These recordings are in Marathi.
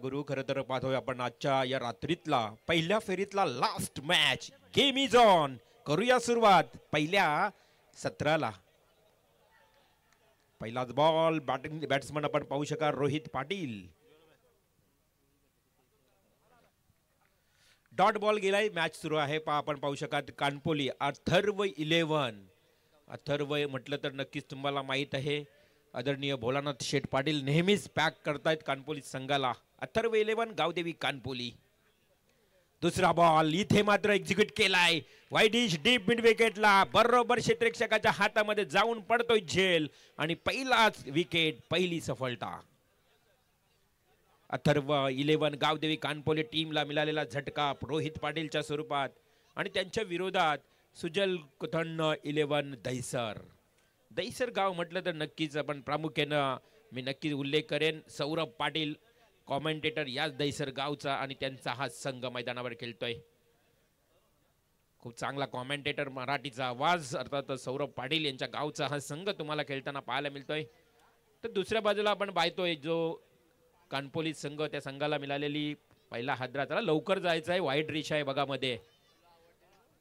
गुरु खरं तर पाहतोय आपण आजच्या या रात्रीतला पहिल्या फेरीतला last match game is on करूया सुरुवात पहिल्या सत्राला पहिलाच बॉल बॅटिंग बॅट्समन आपण पाहू शका रोहित पाटील डॉट बॉल गेलाय मॅच सुरू आहे पा आपण पाहू शकाल कानपोली अथर्व इलेव्हन अथर्व म्हटलं तर नक्कीच तुम्हाला माहीत आहे आदरणीय भोलानाथ शेठ पाटील नेहमीच पॅक करतायत कानपोली संघाला अथर्व इलेव्हन गावदेवी कानपोली दुसरा बॉल इथे मात्र एक्झिक्यूट केलाय वाईडिश डीप मिड विकेटला बरोबर क्षेत्रक्षकाच्या हातामध्ये जाऊन पडतोय झेल आणि पहिलाच विकेट पहिली सफलता अथर्व इलेव्हन गावदेवी कानपोली टीमला मिळालेला झटका रोहित पाटीलच्या स्वरूपात आणि त्यांच्या विरोधात सुजल कुथण्ण इलेव्हन दहिसर दैसर गाव म्हटलं तर नक्कीच आपण प्रामुख्यानं मी नक्कीच उल्लेख करेन सौरभ पाटील कॉमेंटेटर याच दैसर गावचा आणि त्यांचा हा संघ मैदानावर खेळतोय खूप चांगला कॉमेंटेटर मराठीचा आवाज अर्थात सौरभ पाटील यांच्या गावचा हा संघ तुम्हाला खेळताना पाहायला मिळतोय तर दुसऱ्या बाजूला आपण पाहतोय जो कानपोली संघ त्या संघाला मिळालेली पहिला हादरा त्याला लवकर जायचं आहे वाईट रिश आहे बघामध्ये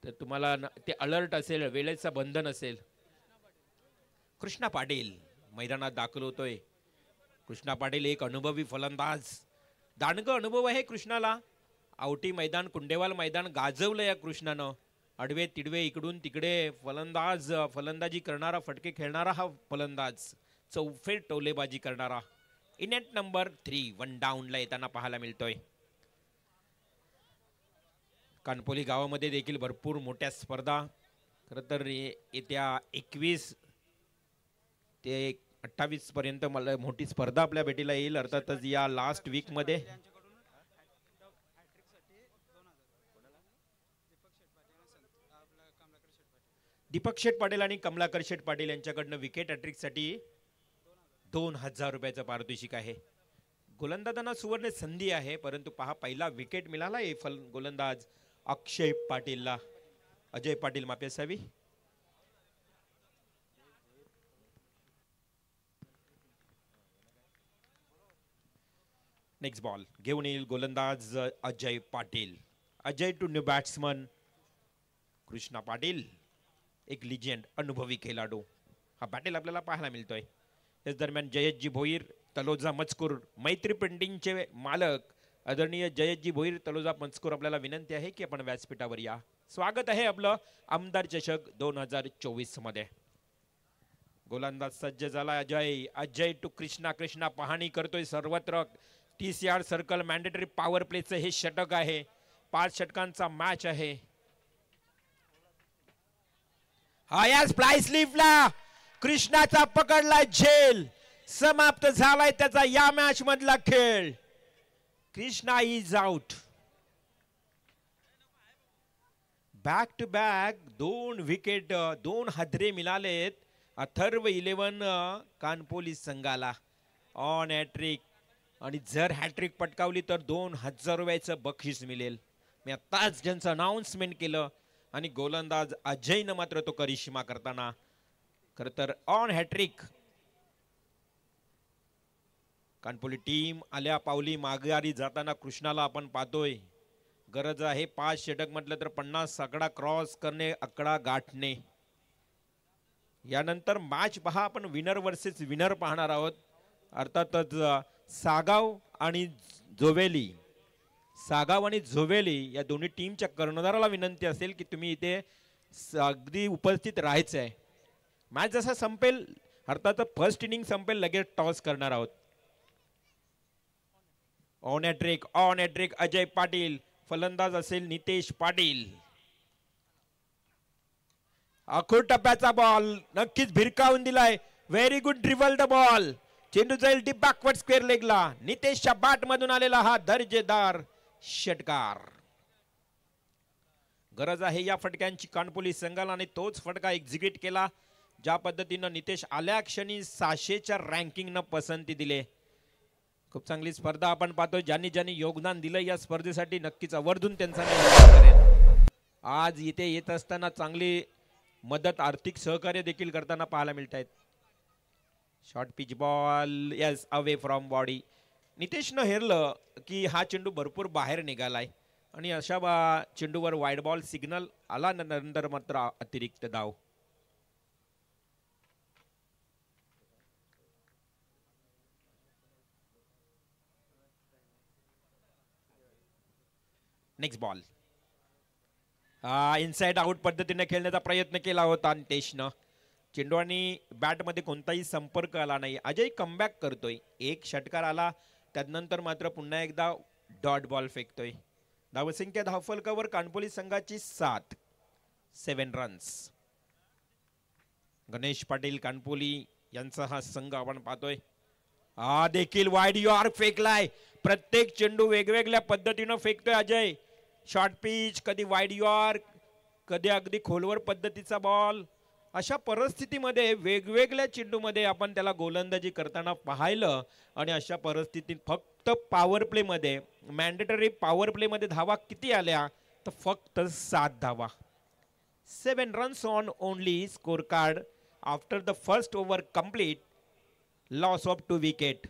तर तुम्हाला ते अलर्ट असेल वेळेचं बंधन असेल कृष्णा पाटील मैदानात दाखल होतोय कृष्णा पाटील एक अनुभवी फलंदाज दानग अनुभव आहे कृष्णाला आवटी मैदान कुंडेवाल मैदान गाजवलं या कृष्णानं अडवे तिडवे इकडून तिकडे फलंदाज फलंदाजी करणारा फटके खेळणारा हा फलंदाज चौफे टोलेबाजी करणारा इनेट नंबर थ्री वन डाऊनला येताना पाहायला मिळतोय कानपोली गावामध्ये देखील भरपूर मोठ्या स्पर्धा खरं तर येत्या एकवीस ते एक पर्यंत मला मोठी स्पर्धा आपल्या भेटीला येईल अर्थातच या लास्ट वीक मध्ये दीपक शेठ पाटील आणि कमलाकर शेठ पाटील यांच्याकडनं विकेट साठी दोन हजार रुपयाचं पारितोषिक आहे गोलंदाजांना सुवर्ण संधी आहे परंतु पहा पहिला विकेट मिळाला फल गोलंदाज अक्षय पाटीलला अजय पाटील माफी असावी नेक्स्ट बॉल घेऊन येईल गोलंदाज Ajay Patil Ajay to new batsman Krishna Patil एक लिजेंड अनुभवी खेळाडू हा पाटील आपल्याला पाहायला मिळतोय याच दरम्यान जयतजी भोईर तलोजा मजकूर मैत्री पेंटिंगचे मालक आदरणीय जयतजी भोईर तलोजा मजकूर आपल्याला विनंती आहे की आपण व्यासपीठावर या स्वागत आहे आपलं आमदार चषक दोन हजार चोवीस मध्ये गोलंदाज सज्ज झाला अजय अजय टू कृष्णा कृष्णा पाहणी करतोय सर्वत्र T C R circle mandatory power प्लेचं हे षटक आहे पाच षटकांचा मॅच आहे हा या फ्लाय कृष्णाचा पकडला झेल समाप्त झालाय त्याचा या मॅच मधला खेळ Krishna is out back to back दोन विकेट दोन हदरे मिळालेत अथर्व इलेवन कानपोली संघाला ऑन ॲट्रिक आणि जर हॅट्रिक पटकावली तर दोन हजार रुपयाचं बक्षीस मिळेल मी आत्ताच ज्यांचं अनाऊन्समेंट केलं आणि गोलंदाज अजयनं मात्र तो करिश्मा करताना खर तर ऑन हॅट्रिक कानपोली टीम आल्या पावली माघारी जाताना कृष्णाला आपण पाहतोय गरज आहे पाच षटक म्हटलं तर पन्नास सगळा क्रॉस करणे अकडा गाठणे यानंतर मॅच पहा आपण विनर वर्सेस विनर पाहणार आहोत अर्थातच सागाव आणि जोवेली सागाव आणि झोवेली या दोन्ही टीमच्या कर्णधाराला विनंती असेल की तुम्ही इथे अगदी उपस्थित राहायचं आहे मॅच जसा संपेल अर्थात फर्स्ट इनिंग संपेल लगेच टॉस करणार आहोत on A on A Ajay Patil फलंदाज असेल नितेश पाटील अखोर टप्प्याचा बॉल नक्कीच भिरकावून दिलाय very good dribble the ball चेंडू जाईल डी बॅकवर्ड स्क्वेअर लेगला नितेशच्या बाट मधून आलेला हा दर्जेदार षटकार गरज आहे या फटक्यांची कानपोली संघाला आणि तोच फटका एक्झिक्युट केला ज्या पद्धतीनं नितेश आल्या क्षणी सहाशेच्या रँकिंगनं पसंती दिले खूप चांगली स्पर्धा आपण पाहतो ज्यांनी ज्यांनी योगदान दिलं या स्पर्धेसाठी नक्कीच आवर्जून त्यांचा आज इथे येत असताना चांगली मदत आर्थिक सहकार्य देखील करताना पाहायला मिळत आहेत short pitch ball yes away from body नितेशनं हेरलं की हा चेंडू भरपूर बाहेर निघालाय आणि अशा बा चेंडूवर वाईट बॉल सिग्नल आला नंतर मात्र अतिरिक्त धाव नेक्स्ट बॉल इनसाइड आउट पद्धतीने खेळण्याचा प्रयत्न केला होता नितेशनं बॅट मध्ये कोणताही संपर्क आला नाही अजय कमबॅक करतोय एक षटकार आला त्यानंतर मात्र पुन्हा एकदा डॉट बॉल फेकतोय धावसंख्या धावफलकावर कानपोली संघाची सात सेवन रन्स गणेश पाटील कानपोली यांचा हा संघ आपण पाहतोय हा देखील वाईड यॉर फेकलाय प्रत्येक चेंडू वेगवेगळ्या पद्धतीनं फेकतोय अजय शॉर्ट पिच कधी वाईड आर कधी अगदी खोलवर पद्धतीचा बॉल अशा परिस्थितीमध्ये वेगवेगळ्या चेंडूमध्ये आपण त्याला गोलंदाजी करताना पाहिलं आणि अशा परिस्थितीत फक्त पॉवर प्लेमध्ये मॅन्डेटरी पॉवर प्लेमध्ये धावा किती आल्या तर फक्त सात धावा seven runs on only score card after the first over complete loss of two wicket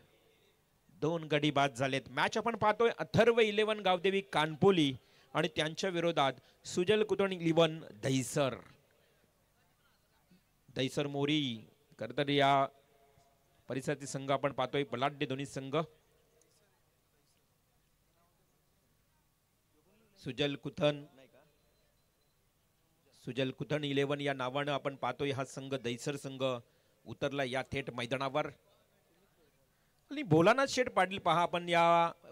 दोन गडी बाद झालेत मॅच आपण पाहतोय अथर्व इलेव्हन गावदेवी कानपोली आणि त्यांच्या विरोधात सुजल कुतण इलेव्हन दहिसर दैसर मोरी खरं या परिसरातील संघ आपण पाहतोय बलाढ्य दोन्ही संघ सुजल कुथन सुजल कुथन इलेव्हन या नावानं आपण पाहतोय हा संघ दैसर संघ उतरला या थेट मैदानावर आणि भोलानाथ शेठ पाटील पहा आपण या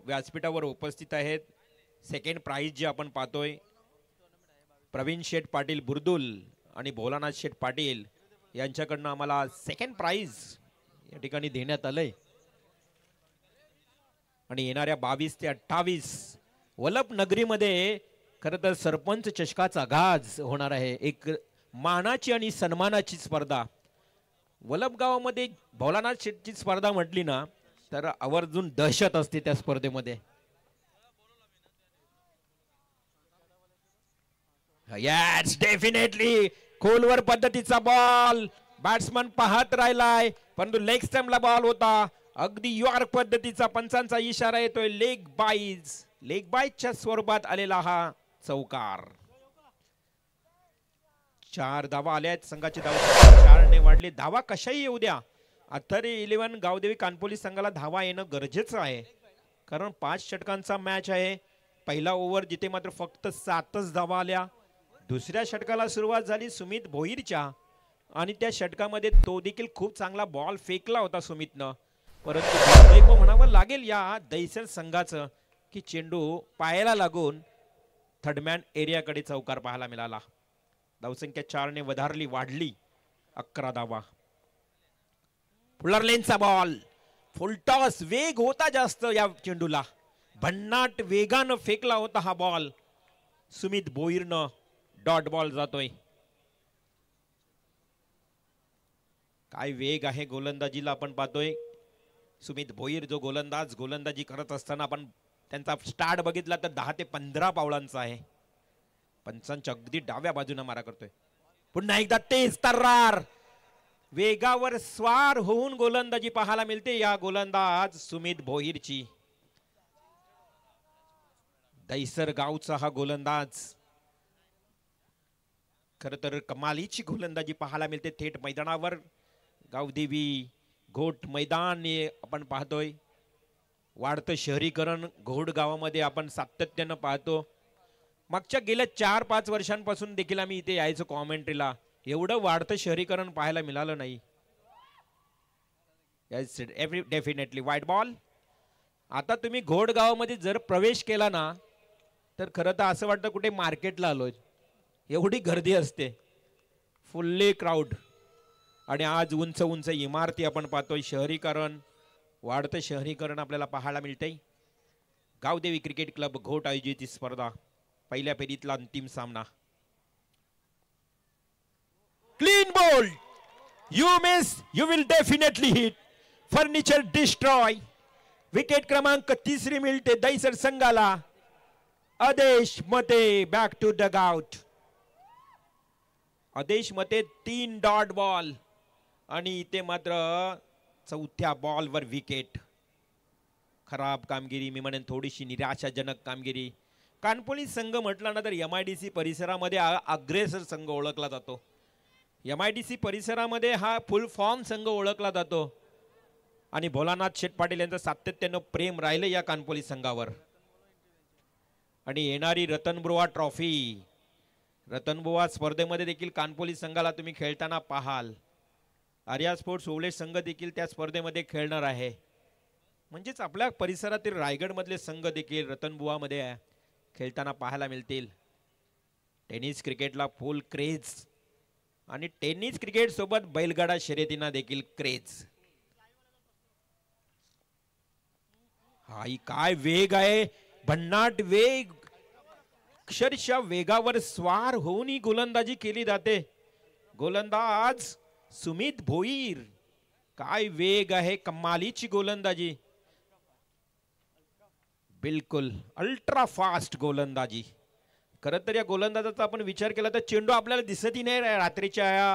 व्यासपीठावर उपस्थित आहेत सेकंड प्राइज जे आपण पाहतोय प्रवीण शेठ पाटील बुर्दुल आणि भोलानाथ शेठ पाटील यांच्याकडनं आम्हाला सेकंड प्राइज या ठिकाणी देण्यात आलंय आणि येणाऱ्या बावीस ते अठ्ठावीस वलप नगरीमध्ये खर तर सरपंच चषकाचा गाज होणार आहे एक मानाची आणि सन्मानाची स्पर्धा वलप गावामध्ये भोलानाथ शेटची स्पर्धा म्हटली ना तर आवर्जून दहशत असते त्या स्पर्धेमध्ये डेफिनेटली खोलवर पद्धतीचा बॉल बॅट्समन पाहत राहिलाय परंतु लेग स्टॅम्पला बॉल होता अगदी यॉर्क पद्धतीचा पंचांचा इशारा येतोय लेग बाईज लेग बाईजच्या स्वरूपात आलेला हा चौकार चार धावा आल्या आहेत संघाचे धावा चारने वाढले धावा कशाही येऊ द्या अथरी इलेव्हन गावदेवी कानपोली संघाला धावा येणं गरजेचं आहे कारण पाच षटकांचा मॅच आहे पहिला ओव्हर जिथे मात्र फक्त सातच धावा आल्या दुसऱ्या षटकाला सुरुवात झाली सुमित भोईरच्या आणि त्या षटकामध्ये तो देखील खूप चांगला बॉल फेकला होता सुमितनं परंतु म्हणावं लागेल या दैसर संघाचं की चेंडू पायाला लागून थर्डमॅन एरियाकडे चौकार पाहायला मिळाला धावसंख्या चारने वधारली वाढली अकरा धावा फुलर लेनचा बॉल फुलटॉस वेग होता जास्त या चेंडूला भन्नाट वेगानं फेकला होता हा बॉल सुमित भोईरनं डॉट बॉल जातोय काय वेग आहे गोलंदाजीला आपण पाहतोय सुमित भोईर जो गोलंदाज गोलंदाजी करत असताना आपण त्यांचा स्टार्ट बघितला तर दहा ते पंधरा पावलांचा आहे पंचांच्या अगदी डाव्या बाजूने मारा करतोय पुन्हा एकदा तेच तर्रार वेगावर स्वार होऊन गोलंदाजी पाहायला मिळते या गोलंदाज सुमित भोईरची दैसर गावचा हा गोलंदाज खर तर कमालीची गोलंदाजी पाहायला मिळते थेट मैदानावर गावदेवी घोट मैदान हे आपण पाहतोय वाढतं शहरीकरण घोड गावामध्ये आपण सातत्यानं पाहतो मागच्या गेल्या चार पाच वर्षांपासून देखील आम्ही इथे यायचो कॉमेंट्रीला एवढं वाढतं शहरीकरण पाहायला मिळालं नाही डेफिनेटली व्हाईट बॉल आता तुम्ही घोडगावामध्ये जर प्रवेश केला ना तर खरं तर असं वाटतं कुठे मार्केटला आलोय एवढी गर्दी असते फुल्ली क्राऊड आणि आज उंच उंच इमारती आपण पाहतोय शहरीकरण वाढतं शहरीकरण आपल्याला पाहायला मिळतंय गावदेवी क्रिकेट क्लब घोट आयोजित स्पर्धा पहिल्या फेरीतला अंतिम सामना clean bowled you miss you will definitely hit furniture destroy wicket क्रमांक तिसरी मिळते दैसर संघाला आदेश मते बॅक टू द गाउट आदेश मते तीन डॉट बॉल आणि इथे मात्र चौथ्या बॉलवर विकेट खराब कामगिरी मी म्हणेन थोडीशी निराशाजनक कामगिरी कानपोली संघ म्हटला ना तर एम आय डी सी परिसरामध्ये अग्रेसर संघ ओळखला जातो एम आय डी सी परिसरामध्ये हा फुल फॉर्म संघ ओळखला जातो आणि भोलानाथ शेठ पाटील यांचं सातत्यानं प्रेम राहिलं या कानपोली संघावर आणि येणारी रतनब्रुवा ट्रॉफी रतनबुवा स्पर्धेमध्ये देखील कानपोली संघाला तुम्ही खेळताना पाहाल आर्या स्पोर्ट्स ओवळे संघ देखील त्या स्पर्धेमध्ये खेळणार आहे म्हणजेच आपल्या परिसरातील रायगडमधले संघ देखील रतनबुवामध्ये खेळताना पाहायला मिळतील टेनिस क्रिकेटला फुल क्रेज आणि टेनिस क्रिकेटसोबत बैलगाडा शर्यतींना देखील क्रेज हा काय वेग आहे भन्नाट वेग अक्षरशः वेगावर स्वार ही गोलंदाजी केली जाते गोलंदाज सुमित भोईर काय वेग आहे कमालीची गोलंदाजी बिलकुल अल्ट्रा फास्ट गोलंदाजी खरं तर या गोलंदाजाचा आपण विचार केला तर चेंडू आपल्याला दिसतही नाही रात्रीच्या या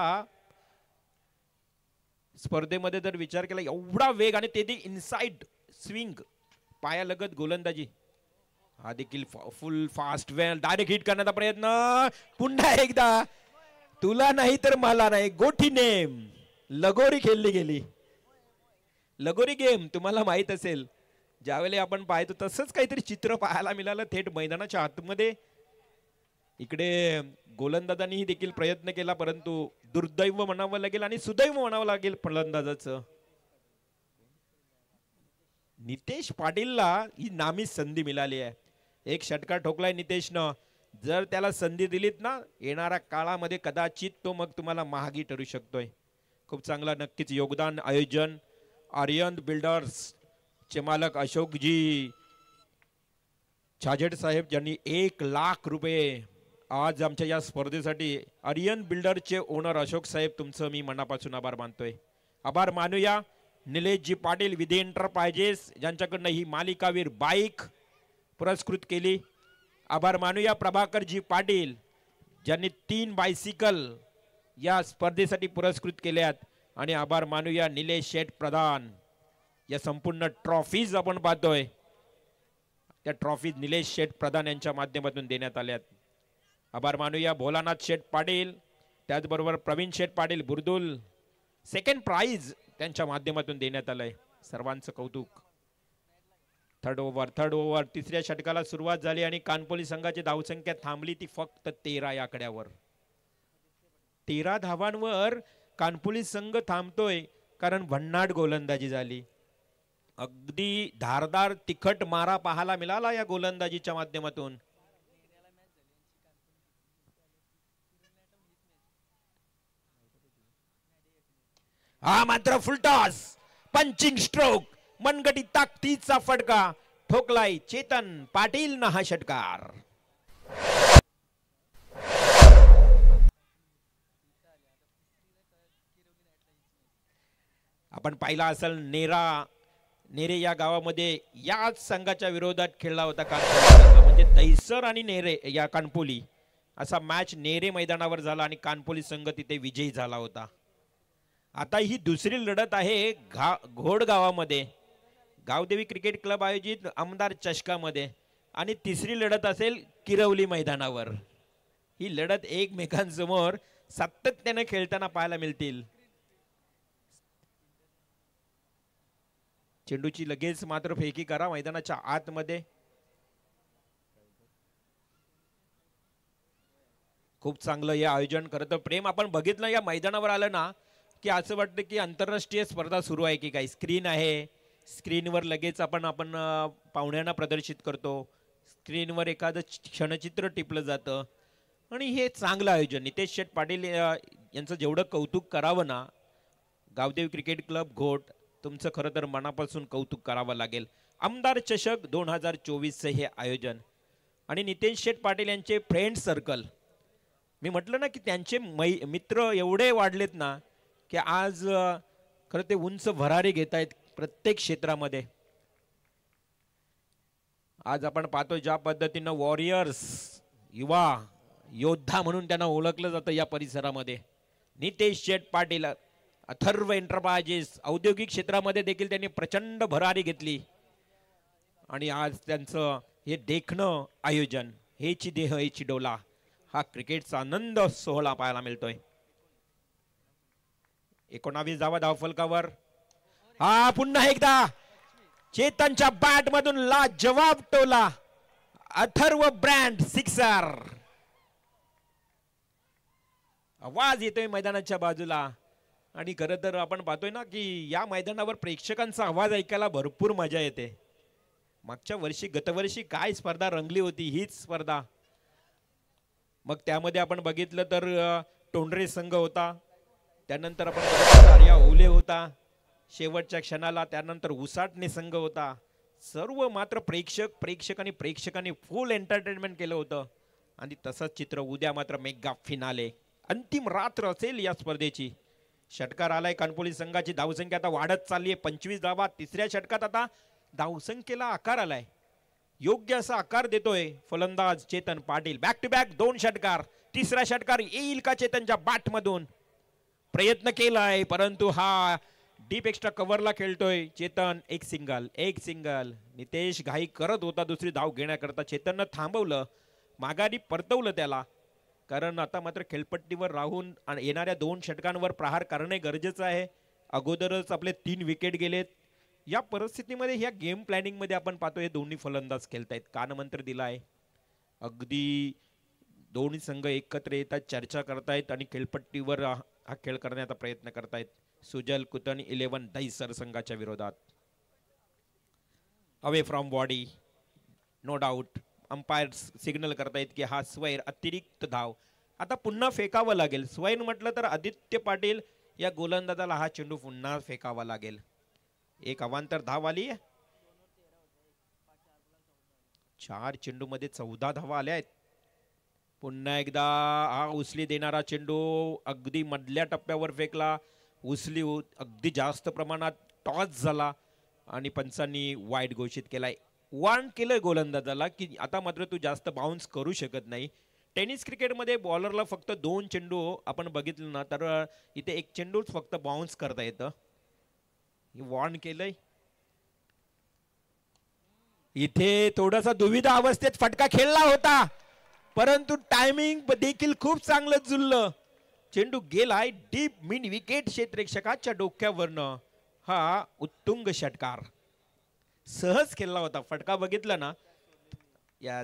स्पर्धेमध्ये जर विचार केला एवढा वेग आणि ते इनसाइड स्विंग लगत गोलंदाजी हा देखील full fast well direct hit करण्याचा प्रयत्न पुन्हा एकदा तुला नाही तर मला नाही गोठी नेम लगोरी खेळली गेली लगोरी गेम तुम्हाला माहित असेल ज्यावेळे आपण पाहतो तसंच काहीतरी चित्र पाहायला मिळालं थेट मैदानाच्या आतमध्ये इकडे गोलंदाजांनीही देखील प्रयत्न केला परंतु दुर्दैव म्हणावं लागेल आणि सुदैव म्हणावं लागेल फलंदाजाचं नितेश पाटीलला ही नामी संधी मिळाली आहे एक षटकार ठोकलाय नितेशनं जर त्याला संधी दिलीत ना येणाऱ्या काळामध्ये कदाचित तो मग तुम्हाला महागी ठरू शकतोय खूप चांगला नक्कीच योगदान आयोजन आर्यन बिल्डर्स चे मालक अशोकजी छाजेड साहेब ज्यांनी एक लाख रुपये आज आमच्या या स्पर्धेसाठी आर्यन बिल्डरचे ओनर अशोक साहेब तुमचं मी मनापासून आभार मानतोय आभार मानूया निलेशजी पाटील विधी एंटरप्रायजेस ज्यांच्याकडनं ही मालिकावीर बाईक पुरस्कृत केली आभार मानूया प्रभाकरजी पाटील ज्यांनी तीन बायसिकल या स्पर्धेसाठी पुरस्कृत केल्यात आणि आभार मानूया निलेश शेठ प्रधान या संपूर्ण ट्रॉफीज आपण पाहतोय त्या ट्रॉफीज निलेश शेठ प्रधान यांच्या माध्यमातून देण्यात आल्यात आभार मानूया भोलानाथ शेठ पाटील त्याचबरोबर प्रवीण शेठ पाटील बुर्दुल सेकंड प्राईज त्यांच्या माध्यमातून देण्यात आलंय सर्वांचं कौतुक थर्ड ओव्हर थर्ड ओव्हर तिसऱ्या षटकाला सुरुवात झाली आणि कानपोली संघाची धावसंख्या थांबली ती फक्त तेरा या आकड्यावर तेरा धावांवर कानपोली संघ थांबतोय कारण भन्नाट गोलंदाजी झाली अगदी धारदार तिखट मारा पाहायला मिळाला या गोलंदाजीच्या माध्यमातून हा मात्र फुलटॉस पंचिंग स्ट्रोक मनगटी ताकदीचा फटका ठोकलाय चेतन पाटील ना हा षटकार आपण पाहिला असेल नेरा नेरे या गावामध्ये याच संघाच्या विरोधात खेळला होता कानपोली म्हणजे दैसर आणि नेरे या कानपोली असा मॅच नेरे मैदानावर झाला आणि कानपोली संघ तिथे विजयी झाला होता आता ही दुसरी लढत आहे घा घोड गावामध्ये गावदेवी क्रिकेट क्लब आयोजित आमदार चषकामध्ये आणि तिसरी लढत असेल किरवली मैदानावर ही लढत एकमेकांसमोर सातत्याने खेळताना पाहायला मिळतील चेंडूची लगेच मात्र फेकी करा मैदानाच्या आतमध्ये खूप चांगलं हे आयोजन करत प्रेम आपण बघितलं या मैदानावर आलं ना की असं वाटतं की आंतरराष्ट्रीय स्पर्धा सुरू आहे की काय स्क्रीन आहे स्क्रीनवर लगेच आपण आपण पाहुण्यांना प्रदर्शित करतो स्क्रीनवर एखादं क्षणचित्र टिपलं जातं आणि हे चांगलं आयोजन नितेश शेठ पाटील यांचं जेवढं कौतुक करावं ना गावदेव क्रिकेट क्लब घोट तुमचं खरं तर मनापासून कौतुक करावं लागेल आमदार चषक दोन हजार चोवीसचं हे आयोजन आणि नितेश शेठ पाटील यांचे फ्रेंड सर्कल मी म्हटलं ना की त्यांचे मै मित्र एवढे वाढलेत ना की आज खरं ते उंच भरारी घेत आहेत प्रत्येक क्षेत्रामध्ये आज आपण पाहतो ज्या पद्धतीनं वॉरियर्स युवा योद्धा म्हणून त्यांना ओळखलं जातं या परिसरामध्ये नितेश शेठ पाटील अथर्व एंटरप्रायजेस औद्योगिक क्षेत्रामध्ये देखील त्यांनी प्रचंड भरारी घेतली आणि आज त्यांचं हे देखणं आयोजन ची देह हेची डोला हा क्रिकेटचा आनंद सोहळा पाहायला मिळतोय एकोणावीस धावा धावफलकावर हा पुन्हा एकदा चेतनच्या बॅट मधून ला जवाब टोला अथर्व ब्रँड सिक्सर आवाज येतोय मैदानाच्या बाजूला आणि खरं तर आपण पाहतोय ना की या मैदानावर प्रेक्षकांचा आवाज ऐकायला भरपूर मजा येते मागच्या वर्षी गतवर्षी काय स्पर्धा रंगली होती हीच स्पर्धा मग त्यामध्ये आपण बघितलं तर टोंडरे संघ होता त्यानंतर आपण आर्या ओले होता शेवटच्या क्षणाला त्यानंतर उसाटणे संघ होता सर्व मात्र प्रेक्षक प्रेक्षक आणि प्रेक्षकांनी फुल एंटरटेनमेंट केलं होतं आणि तसंच चित्र उद्या मात्र मेगा फिनाले अंतिम रात्र असेल या स्पर्धेची षटकार आलाय कानपोली संघाची धावसंख्या आता वाढत चालली आहे पंचवीस धावा तिसऱ्या षटकात आता धावसंख्येला आकार आलाय योग्य असा आकार देतोय फलंदाज Chetan Patil back to back दोन षटकार तिसरा षटकार येईल का चेतनच्या बॅटमधून प्रयत्न केलाय परंतु हा डीप एक्स्ट्रा कव्हरला खेळतोय चेतन एक सिंगल एक सिंगल नितेश घाई करत होता दुसरी धाव घेण्याकरता चेतननं थांबवलं माघारी परतवलं त्याला कारण आता मात्र खेळपट्टीवर राहून येणाऱ्या दोन षटकांवर प्रहार करणे गरजेचं आहे अगोदरच आपले तीन विकेट गेलेत या परिस्थितीमध्ये ह्या गेम प्लॅनिंगमध्ये आपण पाहतो हे दोन्ही फलंदाज खेळत आहेत कानमंत्र दिलाय अगदी दोन्ही संघ एकत्र येतात चर्चा करतायत आणि खेळपट्टीवर हा खेळ करण्याचा प्रयत्न करतायत सुजल कुतन इलेव्हन सर संघाच्या विरोधात away from body no doubt umpire signal करतायत की हा स्वैर अतिरिक्त धाव आता पुन्हा फेकावं लागेल स्वैर म्हटलं तर आदित्य पाटील या गोलंदाजाला हा चेंडू पुन्हा फेकावा लागेल एक अवांतर धाव आली चार चेंडू मध्ये चौदा धावा आल्या आहेत पुन्हा एकदा हा उसली देणारा चेंडू अगदी मधल्या टप्प्यावर फेकला उसली अगदी जास्त प्रमाणात टॉस झाला आणि पंचांनी वाईट घोषित केलाय वॉर्न केलंय गोलंदाजाला की आता मात्र तू जास्त बाउन्स करू शकत नाही टेनिस क्रिकेटमध्ये बॉलरला फक्त दोन चेंडू आपण बघितलं ना तर इथे एक चेंडूच फक्त बाउन्स करता येतं वॉर्न केलंय इथे थोडासा दुविधा अवस्थेत फटका खेळला होता परंतु टायमिंग देखील खूप चांगलं जुळलं चेंडू गेलाय डीप मिन विकेट क्षेत्रेक्षकाच्या डोक्यावरनं हा उत्तुंग षटकार सहज खेळला होता फटका बघितला ना या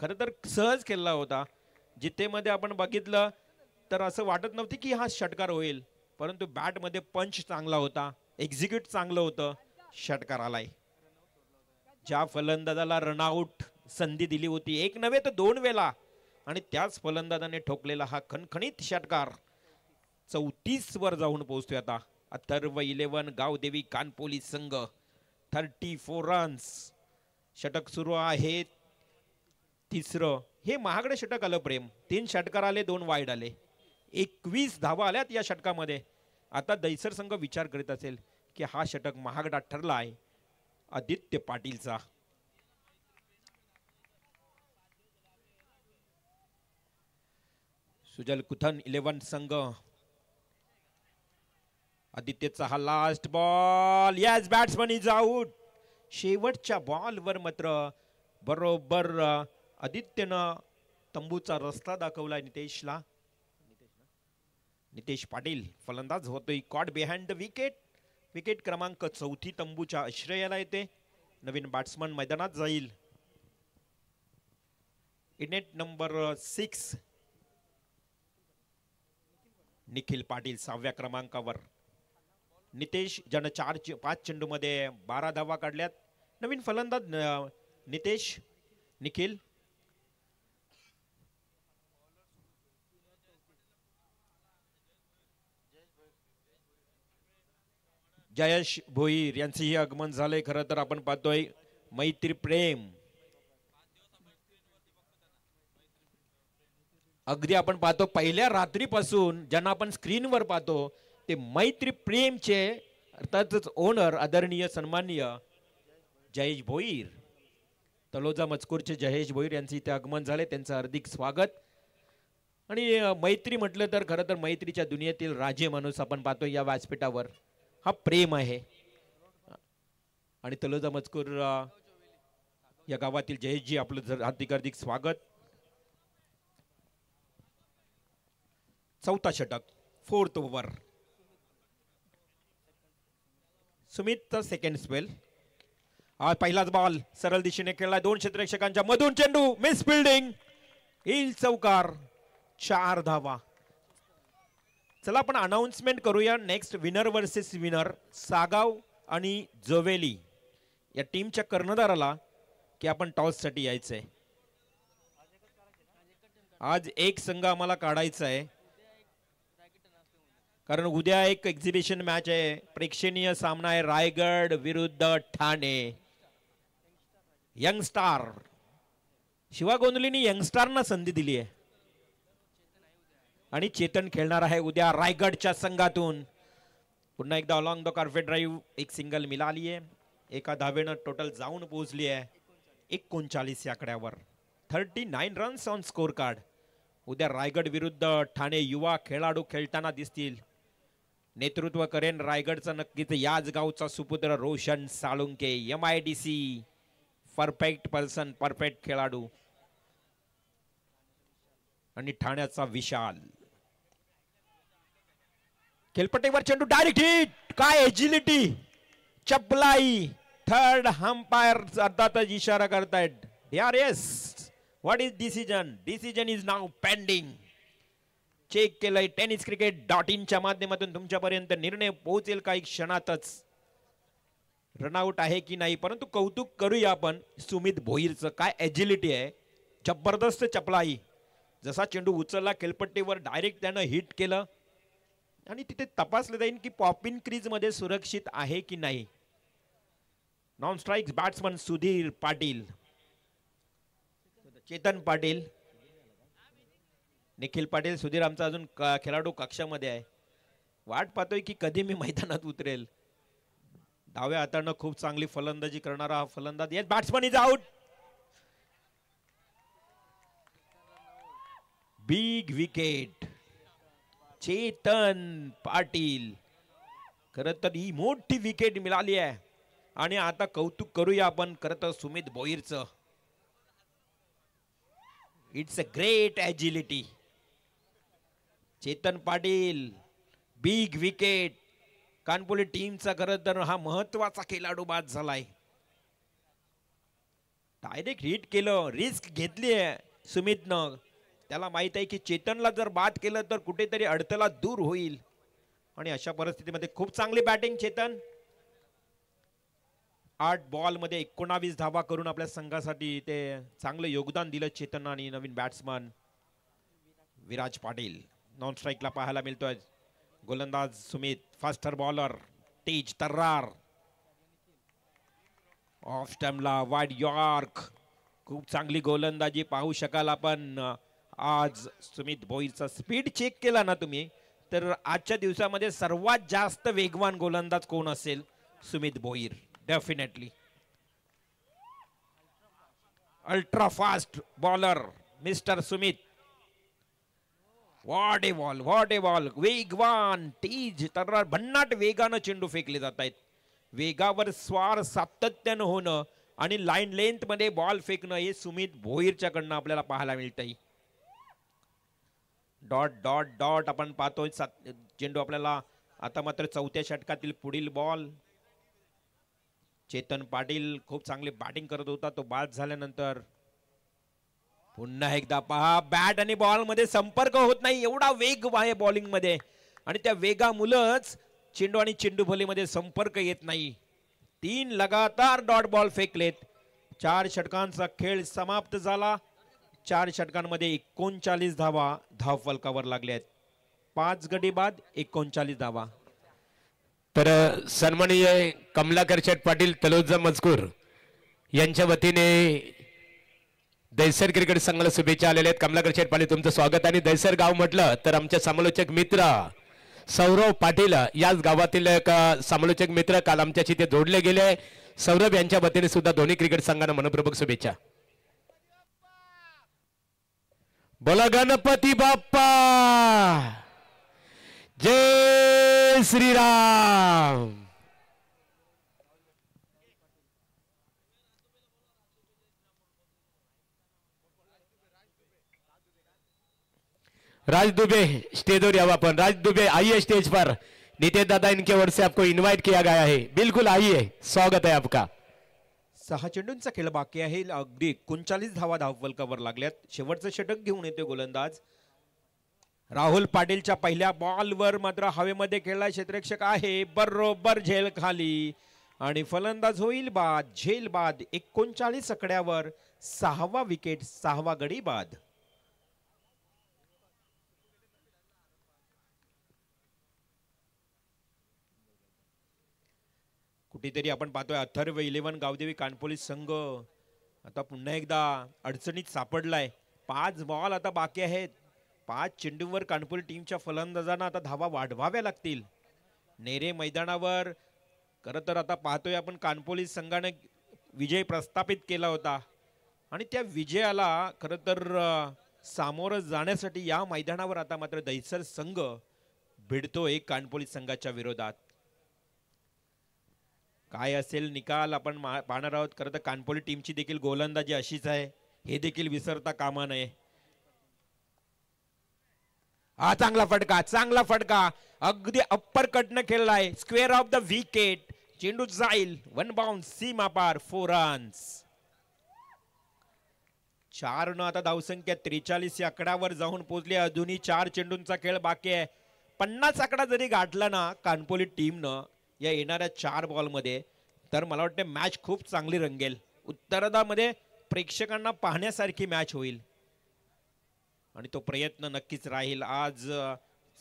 खरं तर सहज खेळला होता जिथेमध्ये आपण बघितलं तर असं वाटत नव्हती की हा षटकार होईल परंतु बॅटमध्ये पंच चांगला होता एक्झिक्यूट चांगलं होतं षटकार आलाय ज्या फलंदाजाला रनआउट संधी दिली होती एक नव्हे तर दोन वेळा आणि त्याच फलंदाजाने ठोकलेला हा खणखणीत षटकार चौतीस वर जाऊन पोहोचतोय आता अथर्व इलेव्हन गावदेवी कानपोली संघ थर्टी फोर रन्स षटक सुरू आहे तिसरं हे महागडे षटक आलं प्रेम तीन षटकार आले दोन वाईड आले एकवीस धावा आल्यात या षटकामध्ये आता दैसर संघ विचार करीत असेल की हा षटक महागडा ठरला आहे आदित्य पाटीलचा सुजल कुथन इलेवन संघ आदित्यचा हा last ball yes batsman is out शेवटच्या बॉलवर मात्र बरोबर आदित्यनं तंबूचा रस्ता दाखवला नितेशला नितेश पाटील फलंदाज होतोय caught behind the wicket wicket क्रमांक चौथी तंबूच्या आश्रयाला येते नवीन बॅट्समन मैदानात जाईल in at number six Nikhil Patil सहाव्या क्रमांकावर नितेश ज्यानं चार पाच चेंडूमध्ये बारा धावा काढल्यात नवीन फलंदाज नितेश निखिल जयेश भोईर यांचंही आगमन झालंय खरं तर आपण पाहतोय मैत्री प्रेम अगदी आपण पाहतो पहिल्या रात्रीपासून ज्यांना आपण स्क्रीनवर पाहतो ते मैत्री प्रेमचे अर्थातच ओनर आदरणीय सन्माननीय जयेश भोईर तलोजा मजकूरचे जयेश भोईर यांचे इथे आगमन झाले त्यांचं हार्दिक स्वागत आणि मैत्री म्हटलं तर खरं तर मैत्रीच्या दुनियेतील राजे माणूस आपण पाहतो या व्यासपीठावर हा प्रेम आहे आणि तलोजा मजकूर या गावातील जयेशजी आपलं हार्दिक हार्दिक स्वागत चौथा षटक fourth over Sumit second spell पहिलाच बॉल सरळ दिशेने खेळला दोन क्षेत्रेक्षकांच्या मधून चेंडू मिस फिल्डिंग हिल चौकार चार धावा चला आपण अनाऊन्समेंट करूया next winner versus winner Sagaon आणि जवेली या टीमच्या कर्णधाराला की आपण टॉससाठी साठी आहे आज एक संघ आम्हाला काढायचा आहे कारण उद्या एक एक्झिबिशन मॅच आहे प्रेक्षणीय सामना आहे रायगड विरुद्ध ठाणे यंगस्टार शिवा स्टार ना संधी दिली आहे आणि चेतन खेळणार आहे उद्या रायगडच्या संघातून पुन्हा एकदा अलॉंग द कार्फे ड्राईव्ह एक सिंगल मिळाली आहे एका धावेनं टोटल जाऊन पोहोचली आहे एकोणचाळीस आकड्यावर thirty nine runs on score card उद्या रायगड विरुद्ध ठाणे युवा खेळाडू खेळताना दिसतील नेतृत्व करेन रायगडचा नक्कीच याच गावचा सुपुत्र Roshan Salunke M I D C perfect person perfect खेळाडू आणि ठाण्याचा विशाल खेलपट्टीवर चेंडू डायरेक्ट हिट काय एजिलिटी चपलाई थर्ड हम्पायर अर्थातच इशारा करतायत यार yes what is decision decision is now pending check केलंय टेनिस क्रिकेट डॉट इनच्या माध्यमातून तुमच्यापर्यंत निर्णय पोहोचेल काही क्षणातच रनआउट आहे की नाही परंतु कौतुक करूया आपण सुमित भोईरचं काय एजिलिटी आहे जबरदस्त चपलाई जसा चेंडू उचलला खेलपट्टीवर डायरेक्ट त्यानं हिट केलं आणि तिथे तपासलं जाईल की पॉप इन क्रीजमध्ये सुरक्षित आहे की नाही non strike batsman Sudhir Patil Chetan Patil Nikhil Patil Sudhir आमचा अजून खेळाडू कक्षामध्ये आहे वाट पाहतोय की कधी मी मैदानात उतरेल डाव्या हातानं खूप चांगली फलंदाजी करणारा हा फलंदाज येत batsman is out big wicket Chetan Patil खरं तर ही मोठी विकेट मिळाली आहे आणि आता कौतुक करूया आपण खरं तर सुमित बोईरचं it's a great agility Chetan Patil big wicket Kanpoli टीमचा खरं तर हा महत्वाचा खेळाडू बाद झालाय डायरेक्ट हिट केलं रिस्क घेतली आहे सुमितनं त्याला माहित आहे की चेतनला जर बाद केलं तर कुठेतरी अडथळा दूर होईल आणि अशा परिस्थितीमध्ये खूप चांगली बॅटिंग चेतन आठ बॉलमध्ये एकोणावीस धावा करून आपल्या संघासाठी ते चांगलं योगदान दिलं चेतन आणि नवीन बॅट्समन विराज पाटील नॉन स्ट्राईकला पाहायला मिळतोय गोलंदाज सुमित फास्टर बॉलर टीज तर्रार ऑफ स्टॅम्पला वाईड यॉर्क खूप चांगली गोलंदाजी पाहू शकाल आपण आज सुमित भोईरचा स्पीड चेक केला ना तुम्ही तर आजच्या दिवसामध्ये सर्वात जास्त वेगवान गोलंदाज कोण असेल Sumit Bhoir definitely ultra fast bowler mister Sumit what a ball what a ball वेगवान तेज तर्रार भन्नाट वेगानं चेंडू फेकले जात आहेत वेगावर स्वार सातत्यानं होणं आणि लाईन लेंथ मध्ये बॉल फेकणं हे सुमित भोईरच्याकडनं आपल्याला पाहायला आहे डॉट डॉट डॉट आपण पाहतोय सात चेंडू आपल्याला आता मात्र चौथ्या षटकातील पुढील बॉल चेतन पाटील खूप चांगली बॅटिंग करत होता तो बाद झाल्यानंतर पुन्हा एकदा पहा बॅट आणि बॉलमध्ये संपर्क होत नाही एवढा वेग आहे बॉलिंगमध्ये आणि त्या वेगामुळंच चेंडू आणि चेंडू भोलीमध्ये संपर्क येत नाही तीन लगातार डॉट बॉल फेकलेत चार षटकांचा खेळ समाप्त झाला चार षटकांमध्ये एकोणचाळीस धावा धाव फलकावर आहेत पाच गडी बाद एकोणचाळीस धावा तर सन्माननीय कमलाकर शेठ पाटील तलोजा मजकूर यांच्या वतीने दैसर क्रिकेट संघाला शुभेच्छा आलेल्या आहेत कमलाकर शेटपाणी तुमचं स्वागत आणि दैसर गाव म्हटलं तर आमच्या समालोचक मित्र सौरव पाटील याच गावातील एक समालोचक मित्र काल आमच्याशी ते जोडले गेले सौरभ यांच्या वतीने सुद्धा दोन्ही क्रिकेट संघांना मनपूर्वक शुभेच्छा बोला गणपती बाप्पा जय श्रीराम राज दुबे स्टेज और अपन राज दुबे आइए स्टेज पर नितेश दादा इनके ओर से आपको इनवाइट किया गया है बिल्कुल आइए स्वागत है आपका सहा चेंडूंचा खेळ बाकी आहे अगदी एकोणचाळीस धावा धावफलकावर लागल्यात शेवटचं षटक घेऊन येते गोलंदाज राहुल पाटीलच्या पहिल्या बॉलवर मात्र हवेमध्ये खेळला क्षेत्ररक्षक आहे बरोबर झेल खाली आणि फलंदाज होईल बाद झेल बाद एकोणचाळीस आकड्यावर सहावा विकेट सहावा गडी बाद कुठेतरी आपण पाहतोय अथर्व इलेव्हन गावदेवी कानपोली संघ आता पुन्हा एकदा अडचणीत सापडलाय पाच बॉल आता बाकी आहेत पाच चेंडूंवर कानपोली टीमच्या फलंदाजांना आता धावा वाढवाव्या लागतील नेरे मैदानावर खरं तर आता पाहतोय आपण कानपोली संघाने विजय प्रस्थापित केला होता आणि त्या विजयाला खरं तर सामोरं जाण्यासाठी या मैदानावर आता मात्र दैसर संघ भिडतोय कानपोली संघाच्या विरोधात काय असेल निकाल आपण पाहणार आहोत खरं तर कानपोली टीमची देखील गोलंदाजी अशीच आहे हे देखील विसरता कामा नये हा चांगला फटका चांगला फटका अगदी अप्पर कटनं खेळला स्क्वेअर ऑफ द विकेट चेंडू जाईल वन बाउन्स सीमा पार फोर रन्स चार न आता धावसंख्या त्रेचाळीस या आकड्यावर जाऊन पोहोचली अजूनही चार चेंडूंचा खेळ बाकी आहे पन्नास आकडा जरी गाठला ना कानपोली टीमनं या येणाऱ्या चार बॉलमध्ये तर मला वाटते मॅच खूप चांगली रंगेल उत्तरदामध्ये प्रेक्षकांना पाहण्यासारखी मॅच होईल आणि तो प्रयत्न नक्कीच राहील आज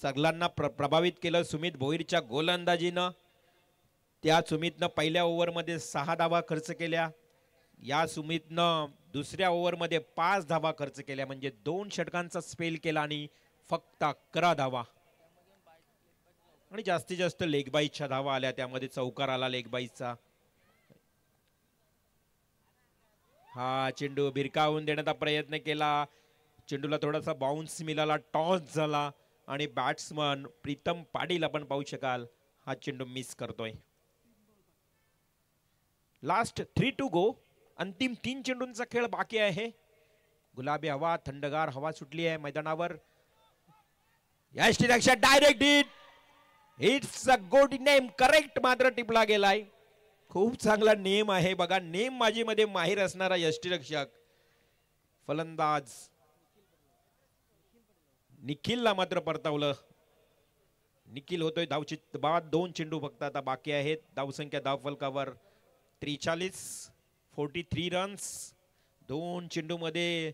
सगळ्यांना प्र प्रभावित केलं सुमित भोईरच्या गोलंदाजीनं त्या सुमितनं पहिल्या ओव्हरमध्ये सहा धावा खर्च केल्या या सुमितनं दुसऱ्या ओव्हरमध्ये पाच धावा खर्च केल्या म्हणजे दोन षटकांचा स्पेल केला आणि फक्त अकरा धावा आणि जास्तीत जास्त लेगबाईच्या धावा आल्या त्यामध्ये चौकार आला लेगबाईचा हा चेंडू भिरकावून देण्याचा प्रयत्न केला चेंडूला थोडासा बाउन्स मिळाला टॉस झाला आणि बॅट्समन प्रीतम पाटील आपण पाहू शकाल हा चेंडू मिस करतोय लास्ट थ्री टू गो अंतिम तीन चेंडूंचा खेळ बाकी आहे गुलाबी हवा थंडगार हवा सुटली आहे मैदानावर या डायरेक्ट डीट it's a good name correct मात्र टिपला गेलाय खूप चांगला नेम आहे बघा नेम माझी मध्ये माहीर असणारा यष्टीरक्षक फलंदाज निखिलला मात्र परतावलं निखिल होतोय धावची बाद दोन चेंडू फक्त आता बाकी आहेत धावसंख्या धाव फलकावर त्रेचाळीस फोर्टी थ्री रन्स दोन मध्ये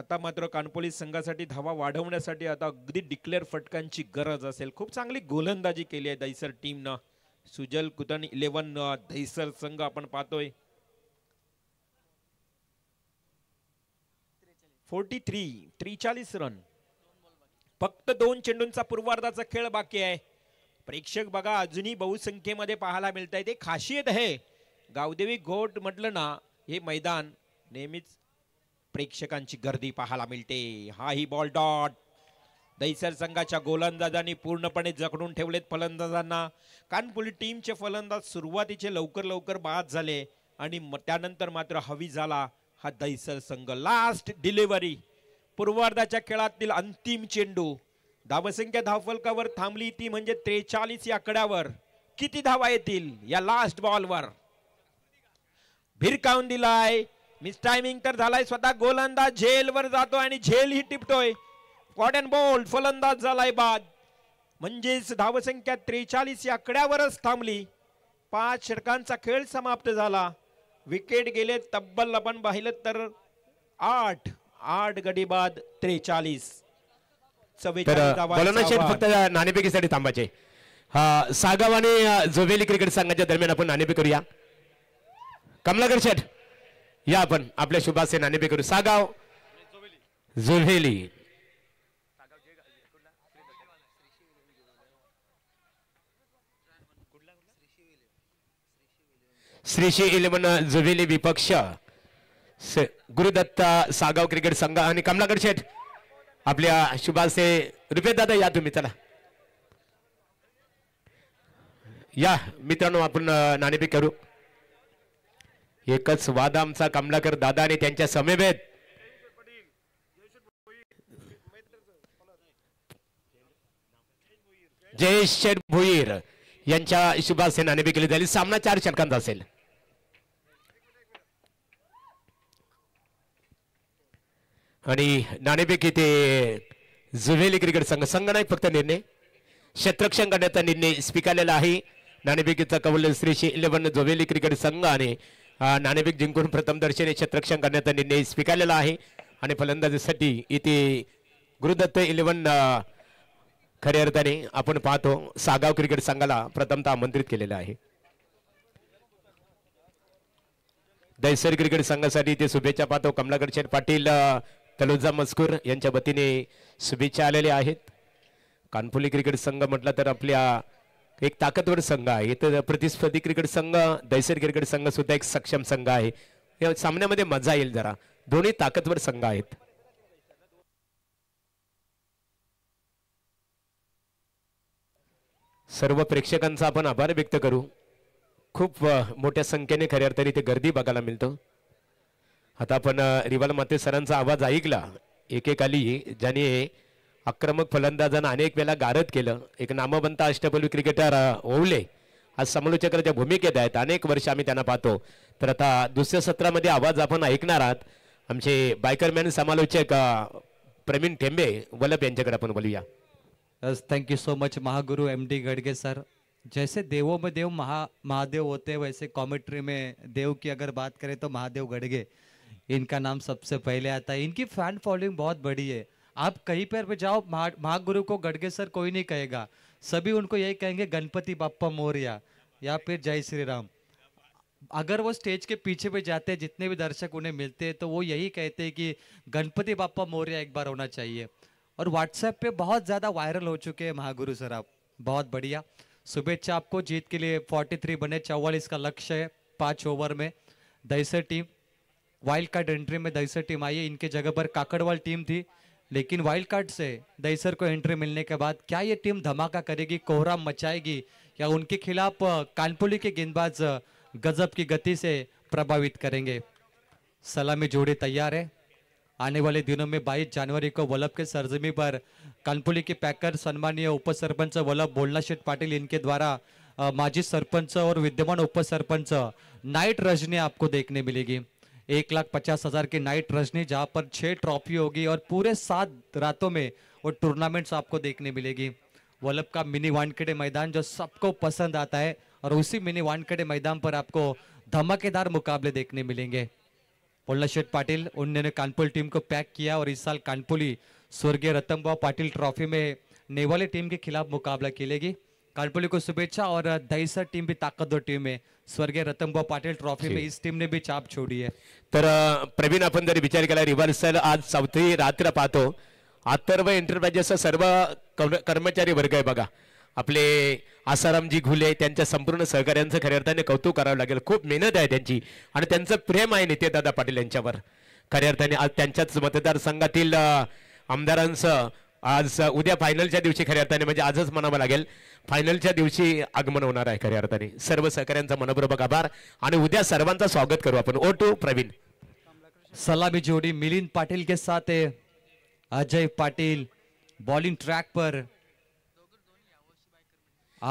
आता मात्र कानपोली संघासाठी धावा वाढवण्यासाठी आता अगदी डिक्लेअर फटकांची गरज असेल खूप चांगली गोलंदाजी केली आहे दहीसर टीमनं सुजल कुतन इलेव्हन दहीसर संघ आपण पाहतोय फोर्टी थ्री त्रेचाळीस रन फक्त दोन चेंडूंचा पूर्वार्धाचा खेळ बाकी आहे प्रेक्षक बघा अजूनही बहुसंख्येमध्ये पाहायला मिळत आहे ते खासियत आहे गावदेवी घोट म्हटलं ना हे मैदान नेहमीच प्रेक्षकांची गर्दी पाहायला मिळते हा ही बॉल डॉट दैसर संघाच्या गोलंदाजांनी पूर्णपणे जखडून ठेवलेत फलंदाजांना पुढील टीमचे फलंदाज सुरुवातीचे लवकर लवकर बाद झाले आणि त्यानंतर मात्र हवी झाला हा दहिसर संघ लास्ट डिलिव्हरी पूर्वार्धाच्या खेळातील अंतिम चेंडू धावसंख्या धावफलकावर थांबली ती म्हणजे त्रेचाळीस या आकड्यावर किती धावा येतील या लास्ट बॉलवर भिरकावून दिलाय मिस टायमिंग तर झालाय स्वतः गोलंदाज झेलवर जातो आणि झेल ही टिपतोय कॉट अँड बॉल फलंदाज झालाय बाद म्हणजेच धावसंख्या त्रेचाळीस या आकड्यावरच थांबली पाच षटकांचा खेळ समाप्त झाला विकेट गेले तब्बल आपण पाहिलं तर आठ आठ गडी बाद त्रेचाळीस चव्वेचाळीस फक्त नाणेपेकीसाठी थांबायचे सागाव आणि जोवेली क्रिकेट संघाच्या दरम्यान आपण नाणेपे करूया कमलाकर शेठ या आपण आपल्या शुभासेन निभे करू सागाव जुल्हेली श्रीशी इलेवन जुभेली विपक्ष गुरुदत्त सागाव क्रिकेट संघ आणि कमलाकर शेठ आपल्या शुभासे रुपये दादा या तुम्ही चला या मित्रांनो आपण नाणेपी करू एकच वाद आमचा कमलाकर दादा आणि त्यांच्या समेभेद जयेश शेठ भुईर यांच्या शुभास सेनाने झाली सामना चार षटकांचा असेल आणि नाणेबेक ते जुवेली क्रिकेट संघ संघ नाही फक्त निर्णय क्षेत्रक्षण करण्याचा निर्णय स्वीकारलेला आहे नाणेबेकीचा कवल श्री इलेव्हन जुवेली क्रिकेट संघाने नाणेफेक जिंकून प्रथम दर्शनी क्षेत्रक्षण करण्याचा निर्णय स्वीकारलेला आहे आणि फलंदाजीसाठी इथे गुरुदत्त इलेव्हन खऱ्या अर्थाने आपण पाहतो सागाव क्रिकेट संघाला प्रथमतः आमंत्रित केलेलं आहे दहिसर क्रिकेट संघासाठी इथे शुभेच्छा पाहतो कमलाकरचंद पाटील तलोजा मस्कूर यांच्या वतीने शुभेच्छा आलेल्या आहेत कानफुली क्रिकेट संघ म्हटलं तर आपल्या एक ताकदवर संघ आहे तर प्रतिस्पर्धी क्रिकेट संघ दैसर क्रिकेट संघ सुद्धा एक सक्षम संघ आहे या सामन्यामध्ये मजा येईल जरा दोन्ही ताकदवर संघ आहेत सर्व प्रेक्षकांचा आपण आभार व्यक्त करू खूप मोठ्या संख्येने खऱ्या अर्थाने ते गर्दी बघायला मिळतो आता आपण रिवाल माते सरांचा आवाज ऐकला एकेकाली ज्याने आक्रमक फलंदाजानं अनेक वेळा गारद केलं एक नामवंत अष्टपैलू क्रिकेटर ओवले आज समालोचकाच्या भूमिकेत आहेत अनेक वर्ष आम्ही त्यांना पाहतो तर आता दुसऱ्या सत्रामध्ये आवाज आपण ऐकणार आहात आमचे बायकरमॅन समालोचक प्रवीण ठेंबे वल्लभ यांच्याकडे आपण बोलूया थँक्यू सो मच महागुरु एम डी गडगे सर जैसे देवो में देव महा महादेव होते वैसे कॉमेट्री में देव की अगर बात करें तो महादेव गडगे इनका नाम सबसे पहले आता है इनकी फैन फॉलोइंग बहुत बड़ी है आप कहीं पर भी जाओ महागुरु को गडगे सर कोई नहीं कहेगा सभी उनको यही कहेंगे गणपति बापा मोरिया या फिर जय श्री राम अगर वो स्टेज के पीछे भी जाते हैं जितने भी दर्शक उन्हें मिलते हैं तो वो यही कहते हैं कि गणपति बापा मौर्य एक बार होना चाहिए और व्हाट्सएप पे बहुत ज़्यादा वायरल हो चुके हैं महागुरु सर आप बहुत बढ़िया शुभेच्छा आपको जीत के लिए 43 बने चौवालीस का लक्ष्य है पाँच ओवर में Dahisar team wild card entry में दहसर टीम आई है इनके जगह पर काकड़वाल टीम थी लेकिन वाइल्ड कार्ड से दईसर को एंट्री मिलने के बाद क्या ये टीम धमाका करेगी कोहरा मचाएगी या उनके खिलाफ कानपुली के गेंदबाज गजब की गति से प्रभावित करेंगे सलामी जोड़ी तैयार है आने वाले दिनों में 22 जनवरी को वल्लभ के सरजमी पर कानपुली के पैकर सम्मानीय उप सरपंच वल्लभ बोलना शेठ पाटिल इनके द्वारा माजी सरपंच और विद्यमान उप सरपंच नाइट रजनी आपको देखने मिलेगी एक लाख पचास हजार की नाइट रजनी जहाँ पर छह ट्रॉफी होगी और पूरे सात रातों में वो टूर्नामेंट्स आपको देखने मिलेगी वल्लभ का मिनी वानखेड़े मैदान जो सबको पसंद आता है और उसी मिनी वानखेड़े मैदान पर आपको धमाकेदार मुकाबले देखने मिलेंगे पोल्लाशेट पाटिल उन्होंने कानपुर टीम को पैक किया और इस साल कानपुली स्वर्गीय रतनबाब पाटिल ट्रॉफी में नेवाली टीम के खिलाफ मुकाबला खेलेगी कानपुली को शुभेच्छा और दहीसर टीम भी ताकतवर टीम है स्वर्गीय रतनभाव पाटिल ट्रॉफी में इस टीम ने भी छाप छोडी आहे तर प्रवीण आपण जर विचार केला रिव्हर्सल आज सावथी रात्र पाहतो अथर्व एंटरप्राइजेसचा सर्व कर्मचारी वर्ग आहे बघा आपले आसारामजी घुले त्यांच्या संपूर्ण सहकार्यांचं खऱ्या अर्थाने कौतुक करावं लागेल खूप मेहनत आहे त्यांची आणि त्यांचं प्रेम आहे नेते दादा पाटील यांच्यावर खऱ्या अर्थाने आज त्यांच्याच मतदारसंघातील आमदारांचं आज उद्या फायनलच्या दिवशी खऱ्या अर्थाने म्हणजे आजच म्हणावं लागेल फायनलच्या दिवशी आगमन होणार आहे खऱ्या अर्थाने सर्व सहकाऱ्यांचा मनपूर्वक आभार आणि उद्या सर्वांचा स्वागत करू आपण ओ टू प्रवीण सलामी जोडी मिलिंद पाटील के साथ अजय पाटील बॉलिंग ट्रॅक पर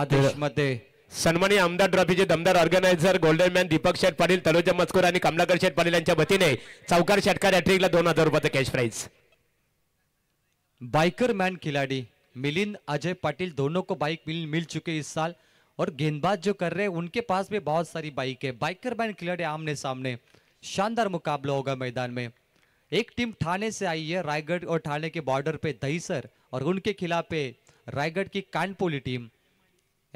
आदेश मध्ये सन्मानी आमदार ट्रॉफीचे दमदार organiser golden man Deepak Sheth Patil Tanuja मजकूर आणि कमलाकर शेठ पाटील यांच्या वतीने चौकार षटकार हॅट्रिकला दोन हजार रुपयाचा कॅश प्राईज बाइकर मैन खिलाड़ी मिलिंद अजय पाटिल दोनों को बाइक मिल मिल चुके इस साल और गेंदबाज जो कर रहे हैं उनके पास भी बहुत सारी बाइक है बाइकर मैन खिलाड़ी आमने सामने शानदार मुकाबला होगा मैदान में एक टीम ठाणे से आई है रायगढ़ और ठाणे के बॉर्डर पे दहीसर और उनके खिलाफ है रायगढ़ की कानपोली टीम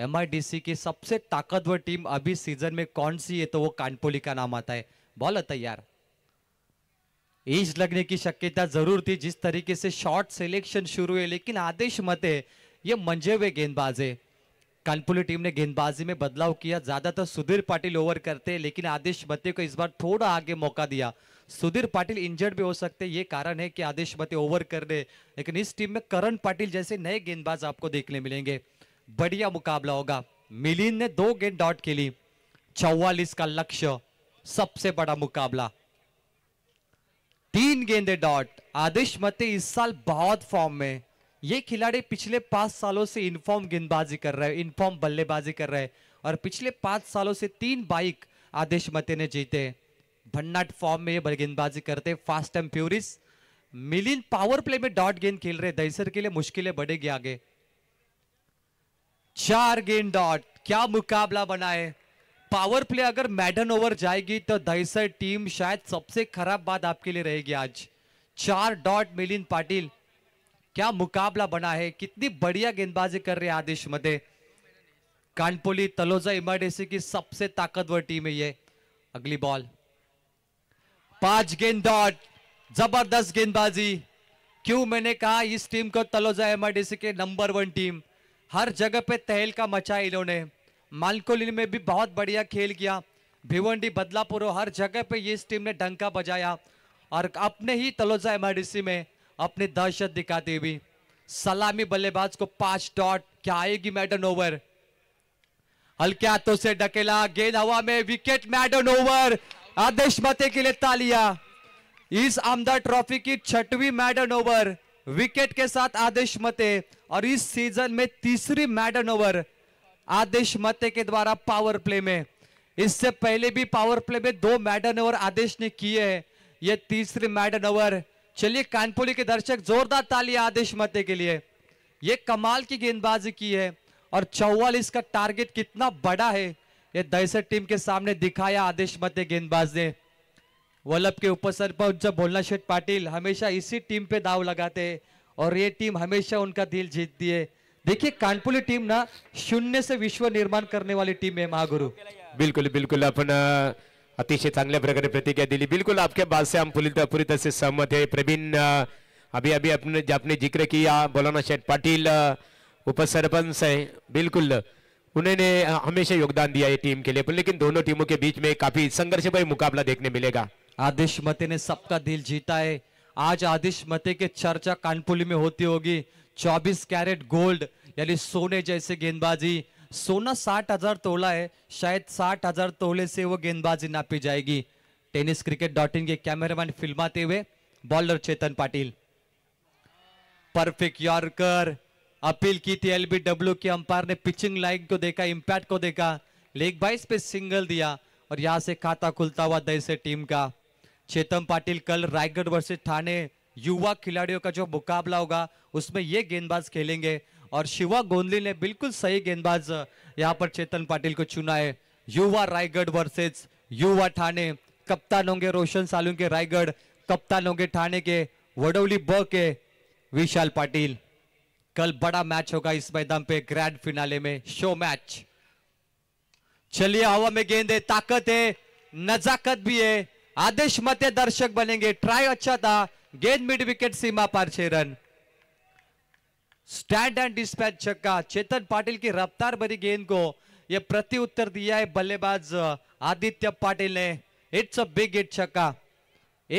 एम की सबसे ताकतवर टीम अभी सीजन में कौन सी है तो वो कानपोली का नाम आता है बॉल तैयार एज लगने की शक्यता जरूर थी जिस तरीके से शॉट सिलेक्शन शुरू हुए लेकिन आदेश मते ये मंजे हुए गेंदबाज है कानपुरी टीम ने गेंदबाजी में बदलाव किया ज्यादातर सुधीर पाटिल ओवर करते हैं लेकिन आदेश मते को इस बार थोड़ा आगे मौका दिया सुधीर पाटिल इंजर्ड भी हो सकते ये कारण है कि आदेश मते ओवर कर रहे लेकिन इस टीम में करण पाटिल जैसे नए गेंदबाज आपको देखने मिलेंगे बढ़िया मुकाबला होगा मिलिंद ने दो गेंद डॉट खेली चौवालीस का लक्ष्य सबसे बड़ा मुकाबला तीन गेंदे डॉट आदेश मते इस साल बहुत फॉर्म में ये खिलाड़ी पिछले पांच सालों से इनफॉर्म गेंदबाजी कर रहे हैं इनफॉर्म बल्लेबाजी कर रहे हैं और पिछले पांच सालों से तीन बाइक आदेश मते ने जीते भन्नाट फॉर्म में ये बल गेंदबाजी करते फास्ट एंड प्यूरिस मिलिन पावर प्ले में डॉट गेंद खेल रहे दहसर के लिए मुश्किलें बढ़ेगी आगे चार गेंद डॉट क्या मुकाबला बनाए पावर प्ले अगर मैडन ओवर जाएगी तो दहसर टीम शायद सबसे खराब बात आपके लिए रहेगी आज चार डॉट मिलिंद पाटिल क्या मुकाबला बना है कितनी बढ़िया गेंदबाजी कर रहे आदेश मध्य कानपोली तलोजा इमरजेंसी की सबसे ताकतवर टीम है ये अगली बॉल पांच गेंद डॉट जबरदस्त गेंदबाजी क्यों मैंने कहा इस टीम को तलोजा एमआरडीसी के नंबर वन टीम हर जगह पे तहलका मचा इन्होंने मालकोली में भी बहुत बढ़िया खेल किया भिवंडी बदलापुर हर जगह पे ये इस टीम ने डंका बजाया और अपने ही तलोजा एम में अपनी दहशत दिखाती हुई सलामी बल्लेबाज को पांच डॉट क्या आएगी मैडन ओवर हल्के हाथों से डकेला गेंद हवा में विकेट मैडन ओवर आदेश मते के लिए तालिया इस आमदार ट्रॉफी की छठवीं मैडन ओवर विकेट के साथ आदेश मते और इस सीजन में तीसरी मैडन ओवर आदेश मते के द्वारा पावर प्ले में इससे पहले भी पावर प्ले में दो मैडन ओवर आदेश ने किए हैं ये तीसरे मैडन ओवर चलिए कानपुरी के दर्शक जोरदार ताली आदेश मते के लिए ये कमाल की गेंदबाजी की है और चौवालीस का टारगेट कितना बड़ा है ये दहसर टीम के सामने दिखाया आदेश मते गेंदबाज ने वल्लभ के जब भोलना शेठ पाटिल हमेशा इसी टीम पे दाव लगाते हैं और ये टीम हमेशा उनका दिल जीतती है देखिए कानपुली टीम ना शून्य से विश्व निर्माण करने वाली टीम है महागुरु बिल्कुल बिल्कुल अपन अतिशय चांगल प्रकार प्रतिक्रिया दी बिल्कुल आपके बात से हम पूरी तरह से सहमत है प्रवीण अभी अभी अपने आपने जिक्र किया बोलाना शेठ पाटिल उप सरपंच है बिल्कुल उन्होंने हमेशा योगदान दिया है टीम के लिए लेकिन दोनों टीमों के बीच में काफी संघर्ष भाई मुकाबला देखने मिलेगा आदिश मते ने सबका दिल जीता है आज आदिश मते के चर्चा कानपुली में होती होगी 24 कैरेट गोल्ड यानी सोने जैसे गेंदबाजी सोना साठ हजार तोला है शायद साठ हजार तोले से वो गेंदबाजी नापी जाएगी टेनिस क्रिकेट डॉट इन के कैमरामैन फिल्माते हुए bowler Chetan Patil perfect yorker appeal की थी एलबीडब्ल्यू के अंपायर ने पिचिंग लाइन को देखा इंपैक्ट को देखा लेग बाइस पे सिंगल दिया और यहां से खाता खुलता हुआ दैसे टीम का चेतन पाटिल कल रायगढ़ वर्सेज थाने युवा खिलाड़ियों का जो मुकाबला होगा उसमें ये गेंदबाज खेलेंगे और शिवा गोंदली ने बिल्कुल सही गेंदबाज यहाँ पर चेतन पाटिल को चुना है युवा रायगढ़ वर्सेज युवा ठाणे कप्तान होंगे रोशन सालू के रायगढ़ कप्तान होंगे ठाणे के वडौली ब के विशाल पाटिल कल बड़ा मैच होगा इस मैदान पे ग्रैंड फिनाले में शो मैच चलिए हवा में गेंद है ताकत है नजाकत भी है आदेश मत दर्शक बनेंगे ट्राई अच्छा था गेंद मिड विकेट सीमा पर छह रन स्टैंड एंड डिस्पैच छक्का चेतन पाटिल की रफ्तार भरी गेंद को यह प्रति उत्तर दिया है बल्लेबाज आदित्य पाटिल ने इट्स अ बिग इट छक्का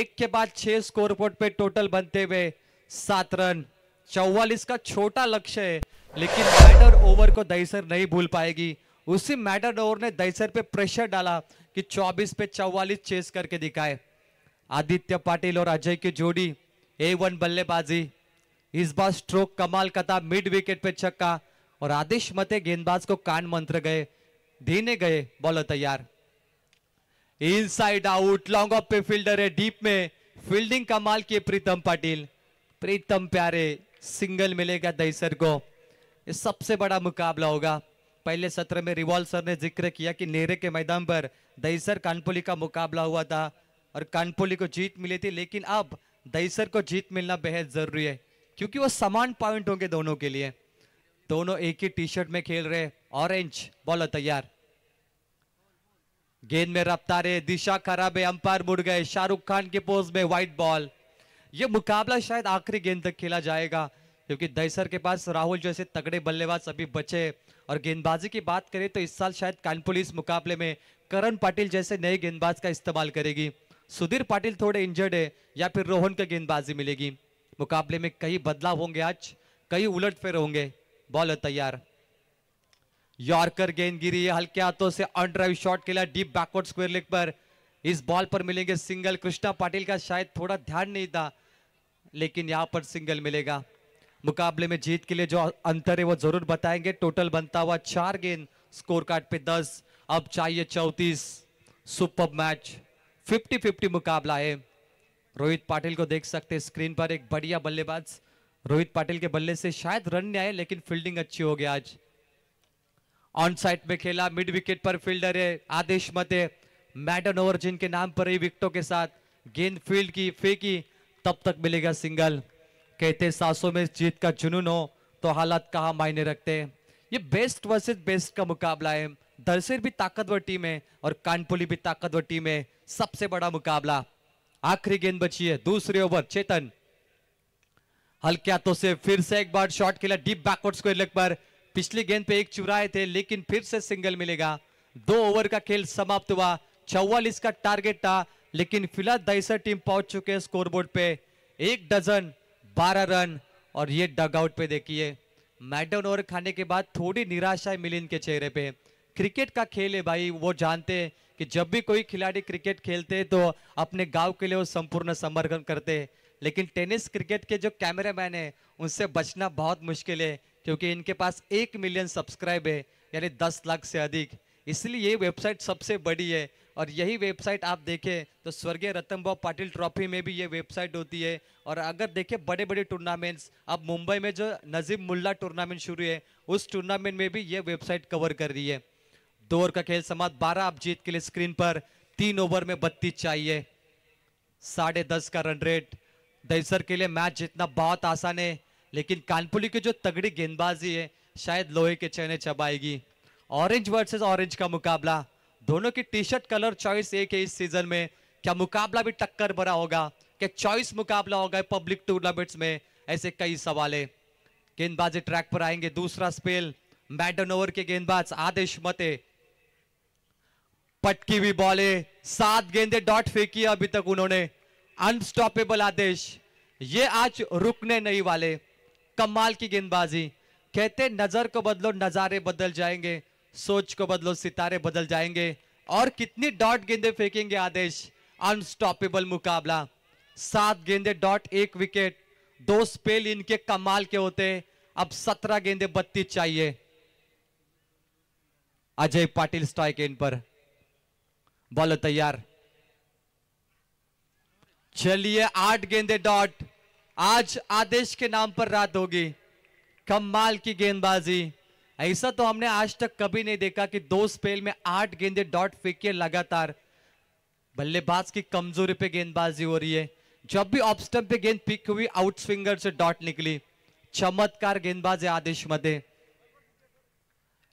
एक के बाद छह स्कोर बोर्ड पे टोटल बनते हुए सात रन चौवालीस का छोटा लक्ष्य है लेकिन मैटर ओवर को दहीसर नहीं भूल पाएगी उसी मैटर ओवर ने दहीसर पे प्रेशर डाला कि 24 पे 44 चेस करके दिखाए आदित्य पाटिल और अजय की जोड़ी ए वन बल्लेबाजी इस बार स्ट्रोक कमाल का था मिड विकेट पे छक्का और आदिश मते गेंदबाज को कान मंत्र गए धीने गए बॉलर तैयार इनसाइड आउट लॉन्ग ऑफ पे फील्डर है डीप में फील्डिंग कमाल किए प्रीतम पाटिल प्रीतम प्यारे सिंगल मिलेगा दहीसर को ये सबसे बड़ा मुकाबला होगा पहले सत्र में रिवॉल्व सर ने जिक्र किया कि नेरे के मैदान पर दहीसर कानपुली का मुकाबला हुआ था और कानपोली को जीत मिली थी लेकिन अब दईसर को जीत मिलना बेहद ज़रूरी है क्योंकि वो समान पॉइंट होंगे दोनों के लिए दोनों एक ही टी शर्ट में खेल रहे ऑरेंज बोलो तैयार गेंद में रफ्तार है दिशा खराब है अंपायर मुड़ गए शाहरुख खान के पोज में व्हाइट बॉल ये मुकाबला शायद आखिरी गेंद तक खेला जाएगा क्योंकि दैसर के पास राहुल जैसे तगड़े बल्लेबाज अभी बचे और गेंदबाजी की बात करें तो इस साल शायद कानपुर इस मुकाबले में करण पाटिल जैसे नए गेंदबाज का इस्तेमाल करेगी सुधीर पाटिल थोड़े इंजर्ड है या फिर रोहन का गेंदबाजी मिलेगी मुकाबले में कई बदलाव होंगे आज कई उलट फेर होंगे बॉल तैयार यॉर्कर गेंद गिरी हल्के हाथों से अनड्राइव शॉट खेला डीप बैकवर्ड स्क्वेयर लेग पर इस बॉल पर मिलेंगे सिंगल कृष्णा पाटिल का शायद थोड़ा ध्यान नहीं था लेकिन यहां पर सिंगल मिलेगा मुकाबले में जीत के लिए जो अंतर है वो जरूर बताएंगे टोटल बनता हुआ चार गेंद स्कोर कार्ड पे दस अब चाहिए चौतीस सुपर मैच फिफ्टी फिफ्टी मुकाबला है रोहित पाटिल को देख सकते हैं स्क्रीन पर एक बढ़िया बल्लेबाज रोहित पाटिल के बल्ले से शायद रन नहीं आए लेकिन फील्डिंग अच्छी हो गया आज ऑन साइड में खेला मिड विकेट पर फील्डर है आदेश मते मैडन ओवर जिनके नाम पर ही विकटों के साथ गेंद फील्ड की फेंकी तब तक मिलेगा सिंगल कहते सासों में जीत का जुनून हो तो हालात कहा मायने रखते हैं ये बेस्ट वर्सेज बेस्ट का मुकाबला है दलसेर भी ताकतवर टीम है और कानपुली भी ताकतवर टीम है सबसे बड़ा मुकाबला आखिरी गेंद बची है दूसरे ओवर चेतन हल्के हाथों से फिर से एक बार शॉट खेला डीप बैकवर्ड को लग पर पिछली गेंद पे एक चुराए थे लेकिन फिर से सिंगल मिलेगा दो ओवर का खेल समाप्त हुआ चौवालीस का टारगेट था लेकिन फिलहाल दईसठ टीम पहुंच चुके हैं स्कोरबोर्ड पे एक डजन बारह रन और ये डग पे देखिए मैडन ओवर खाने के बाद थोड़ी निराशा मिली इनके चेहरे पे क्रिकेट का खेल है भाई वो जानते हैं कि जब भी कोई खिलाड़ी क्रिकेट खेलते हैं तो अपने गांव के लिए वो संपूर्ण समर्पण करते हैं लेकिन टेनिस क्रिकेट के जो कैमरामैन है उनसे बचना बहुत मुश्किल है क्योंकि इनके पास एक मिलियन सब्सक्राइब है यानी दस लाख से अधिक इसलिए ये वेबसाइट सबसे बड़ी है और यही वेबसाइट आप देखें तो स्वर्गीय भाव पाटिल ट्रॉफी में भी ये वेबसाइट होती है और अगर देखें बड़े बड़े टूर्नामेंट्स अब मुंबई में जो नजीब मुल्ला टूर्नामेंट शुरू है उस टूर्नामेंट में भी ये वेबसाइट कवर कर रही है दो ओवर का खेल समाप्त बारह आप जीत के लिए स्क्रीन पर तीन ओवर में बत्तीस चाहिए साढ़े दस का रन रेट दहीसर के लिए मैच जीतना बहुत आसान है लेकिन कानपुली की जो तगड़ी गेंदबाजी है शायद लोहे के चने चबाएगी ऑरेंज वर्सेस ऑरेंज का मुकाबला दोनों की टी शर्ट कलर चॉइस एक है इस सीजन में क्या मुकाबला भी टक्कर भरा होगा क्या चॉइस मुकाबला होगा पब्लिक टूर्नामेंट्स में ऐसे कई सवाल है गेंदबाजी ट्रैक पर आएंगे दूसरा स्पेल मैडन ओवर के गेंदबाज आदेश मते पटकी हुई बॉले सात गेंदे डॉट फेंकी अभी तक उन्होंने अनस्टॉपेबल आदेश ये आज रुकने नहीं वाले कमाल की गेंदबाजी कहते नजर को बदलो नजारे बदल जाएंगे सोच को बदलो सितारे बदल जाएंगे और कितनी डॉट गेंदे फेंकेंगे आदेश अनस्टॉपेबल मुकाबला सात गेंदे डॉट एक विकेट दो स्पेल इनके कमाल के होते अब सत्रह गेंदे बत्तीस चाहिए अजय पाटिल स्ट्राइक इन पर बोलो तैयार चलिए आठ गेंदे डॉट आज आदेश के नाम पर रात होगी कमाल की गेंदबाजी ऐसा तो हमने आज तक कभी नहीं देखा कि दो स्पेल में आठ गेंदे डॉट फेंकिए लगातार बल्लेबाज की कमजोरी पे गेंदबाजी हो रही है जब भी ऑफ पे गेंद पिक हुई आउट स्विंगर से डॉट निकली चमत्कार गेंदबाज है आदेश मधे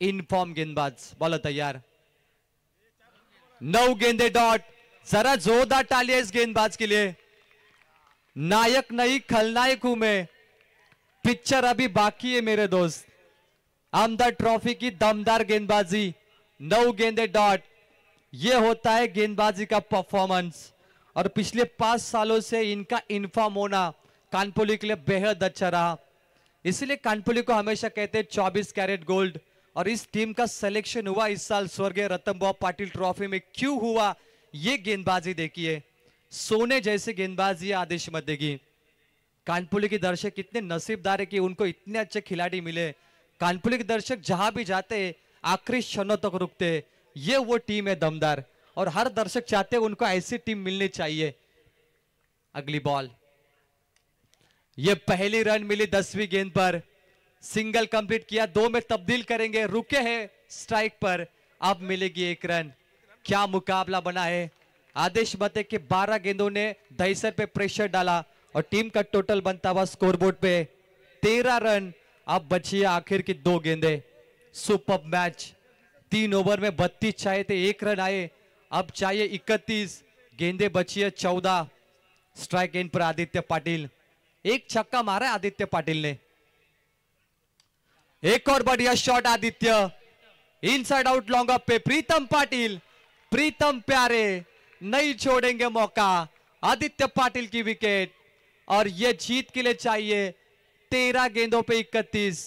इनफॉर्म गेंदबाज बोलो तैयार नौ गेंदे डॉट जरा जोरदार टालिया इस गेंदबाज के लिए नायक नहीं खलनायक हूं मैं पिक्चर अभी बाकी है मेरे दोस्त आमदा ट्रॉफी की दमदार गेंदबाजी नौ गेंदे डॉट ये होता है गेंदबाजी का परफॉर्मेंस और पिछले पांच सालों से इनका इन्फॉर्म होना कानपुली के लिए बेहद अच्छा रहा इसलिए कानपुली को हमेशा कहते हैं चौबीस कैरेट गोल्ड और इस टीम का सिलेक्शन हुआ इस साल स्वर्गीय रतन बॉब पाटिल ट्रॉफी में क्यों हुआ ये गेंदबाजी देखिए सोने जैसे गेंदबाजी आदेश मत देगी कानपुली के दर्शक इतने नसीबदार है कि उनको इतने अच्छे खिलाड़ी मिले कानपुली के दर्शक जहां भी जाते आखिरी क्षणों तक रुकते ये वो टीम है दमदार और हर दर्शक चाहते हैं उनको ऐसी टीम मिलनी चाहिए अगली बॉल ये पहली रन मिली दसवीं गेंद पर सिंगल कंप्लीट किया दो में तब्दील करेंगे रुके हैं स्ट्राइक पर अब मिलेगी एक रन क्या मुकाबला बना है आदेश बते के 12 गेंदों ने दहीसर पे प्रेशर डाला और टीम का टोटल बनता हुआ स्कोरबोर्ड पे तेरह रन अब बची है आखिर की दो गेंदे सुपर मैच तीन ओवर में बत्तीस चाहे थे एक रन आए अब चाहिए इकतीस गेंदे बची है चौदह स्ट्राइक गेंद पर आदित्य पाटिल एक छक्का मारा आदित्य पाटिल ने एक और बढ़िया shot Aditya inside out long up पे प्रीतम पाटिल प्रीतम प्यारे नहीं छोड़ेंगे मौका आदित्य पाटिल की विकेट और यह जीत के लिए चाहिए तेरह गेंदों पे इकतीस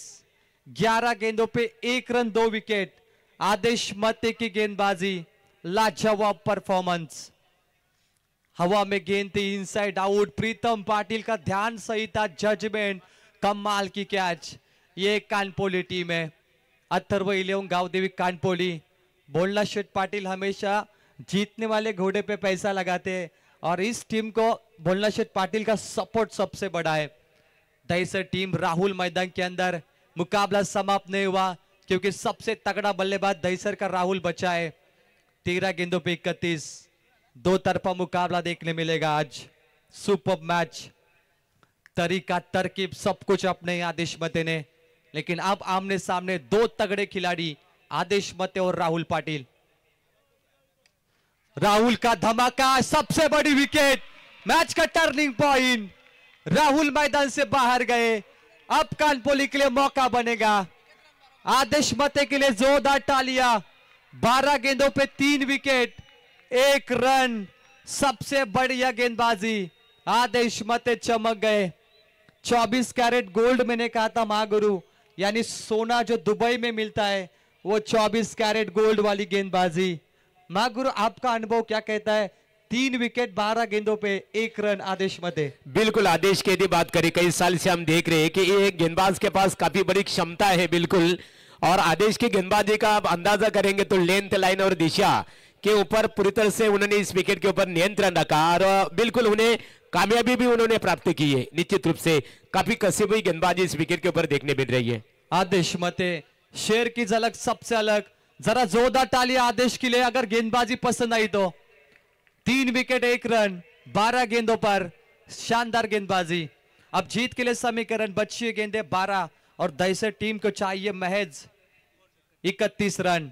ग्यारह गेंदों पे एक रन दो विकेट आदेश मते की गेंदबाजी लाजवाब परफॉर्मेंस हवा में गेंद थी इनसाइड आउट प्रीतम पाटिल का ध्यान सही था जजमेंट कमाल की कैच ये कानपोली टीम है अथर्व इलेवन गाँव कानपोली बोलना शेठ पाटिल हमेशा जीतने वाले घोड़े पे पैसा लगाते हैं और इस टीम को बोलना शेठ पाटिल का सपोर्ट सबसे बड़ा है दहसर टीम राहुल मैदान के अंदर मुकाबला समाप्त नहीं हुआ क्योंकि सबसे तगड़ा बल्लेबाज दहसर का राहुल बचा है तेरह गेंदों पे इकतीस दो तरफा मुकाबला देखने मिलेगा आज सुपर मैच तरीका तरकीब सब कुछ अपने आदेश मते ने लेकिन अब आमने सामने दो तगड़े खिलाड़ी आदेश मते और राहुल पाटिल राहुल का धमाका सबसे बड़ी विकेट मैच का टर्निंग पॉइंट राहुल मैदान से बाहर गए अब कानपोली के लिए मौका बनेगा आदेश मते के लिए जोरदार टालिया बारह गेंदों पे तीन विकेट एक रन सबसे बढ़िया गेंदबाजी आदेश मते चमक गए 24 कैरेट गोल्ड मैंने कहा था महागुरु यानी सोना जो दुबई में मिलता है वो 24 कैरेट गोल्ड वाली गेंदबाजी माँ गुरु आपका अनुभव क्या कहता है तीन विकेट बारह गेंदों पे एक रन आदेश मध्य बिल्कुल आदेश की यदि बात करें कई साल से हम देख रहे हैं कि एक गेंदबाज के पास काफी बड़ी क्षमता है बिल्कुल और आदेश की गेंदबाजी का आप अंदाजा करेंगे तो लेंथ लाइन और दिशा के ऊपर पूरी तरह से उन्होंने इस विकेट के ऊपर नियंत्रण रखा और बिल्कुल उन्हें कामयाबी भी उन्होंने प्राप्त की है निश्चित रूप से काफी कसी हुई गेंदबाजी इस विकेट के ऊपर देखने मिल रही है आदेश मते शेर की झलक सबसे अलग जरा जोरदार टाली आदेश के लिए अगर गेंदबाजी पसंद आई तो तीन विकेट एक रन बारह गेंदों पर शानदार गेंदबाजी अब जीत के लिए समीकरण बच्ची गेंदे बारह और दैसे टीम को चाहिए महज इकतीस रन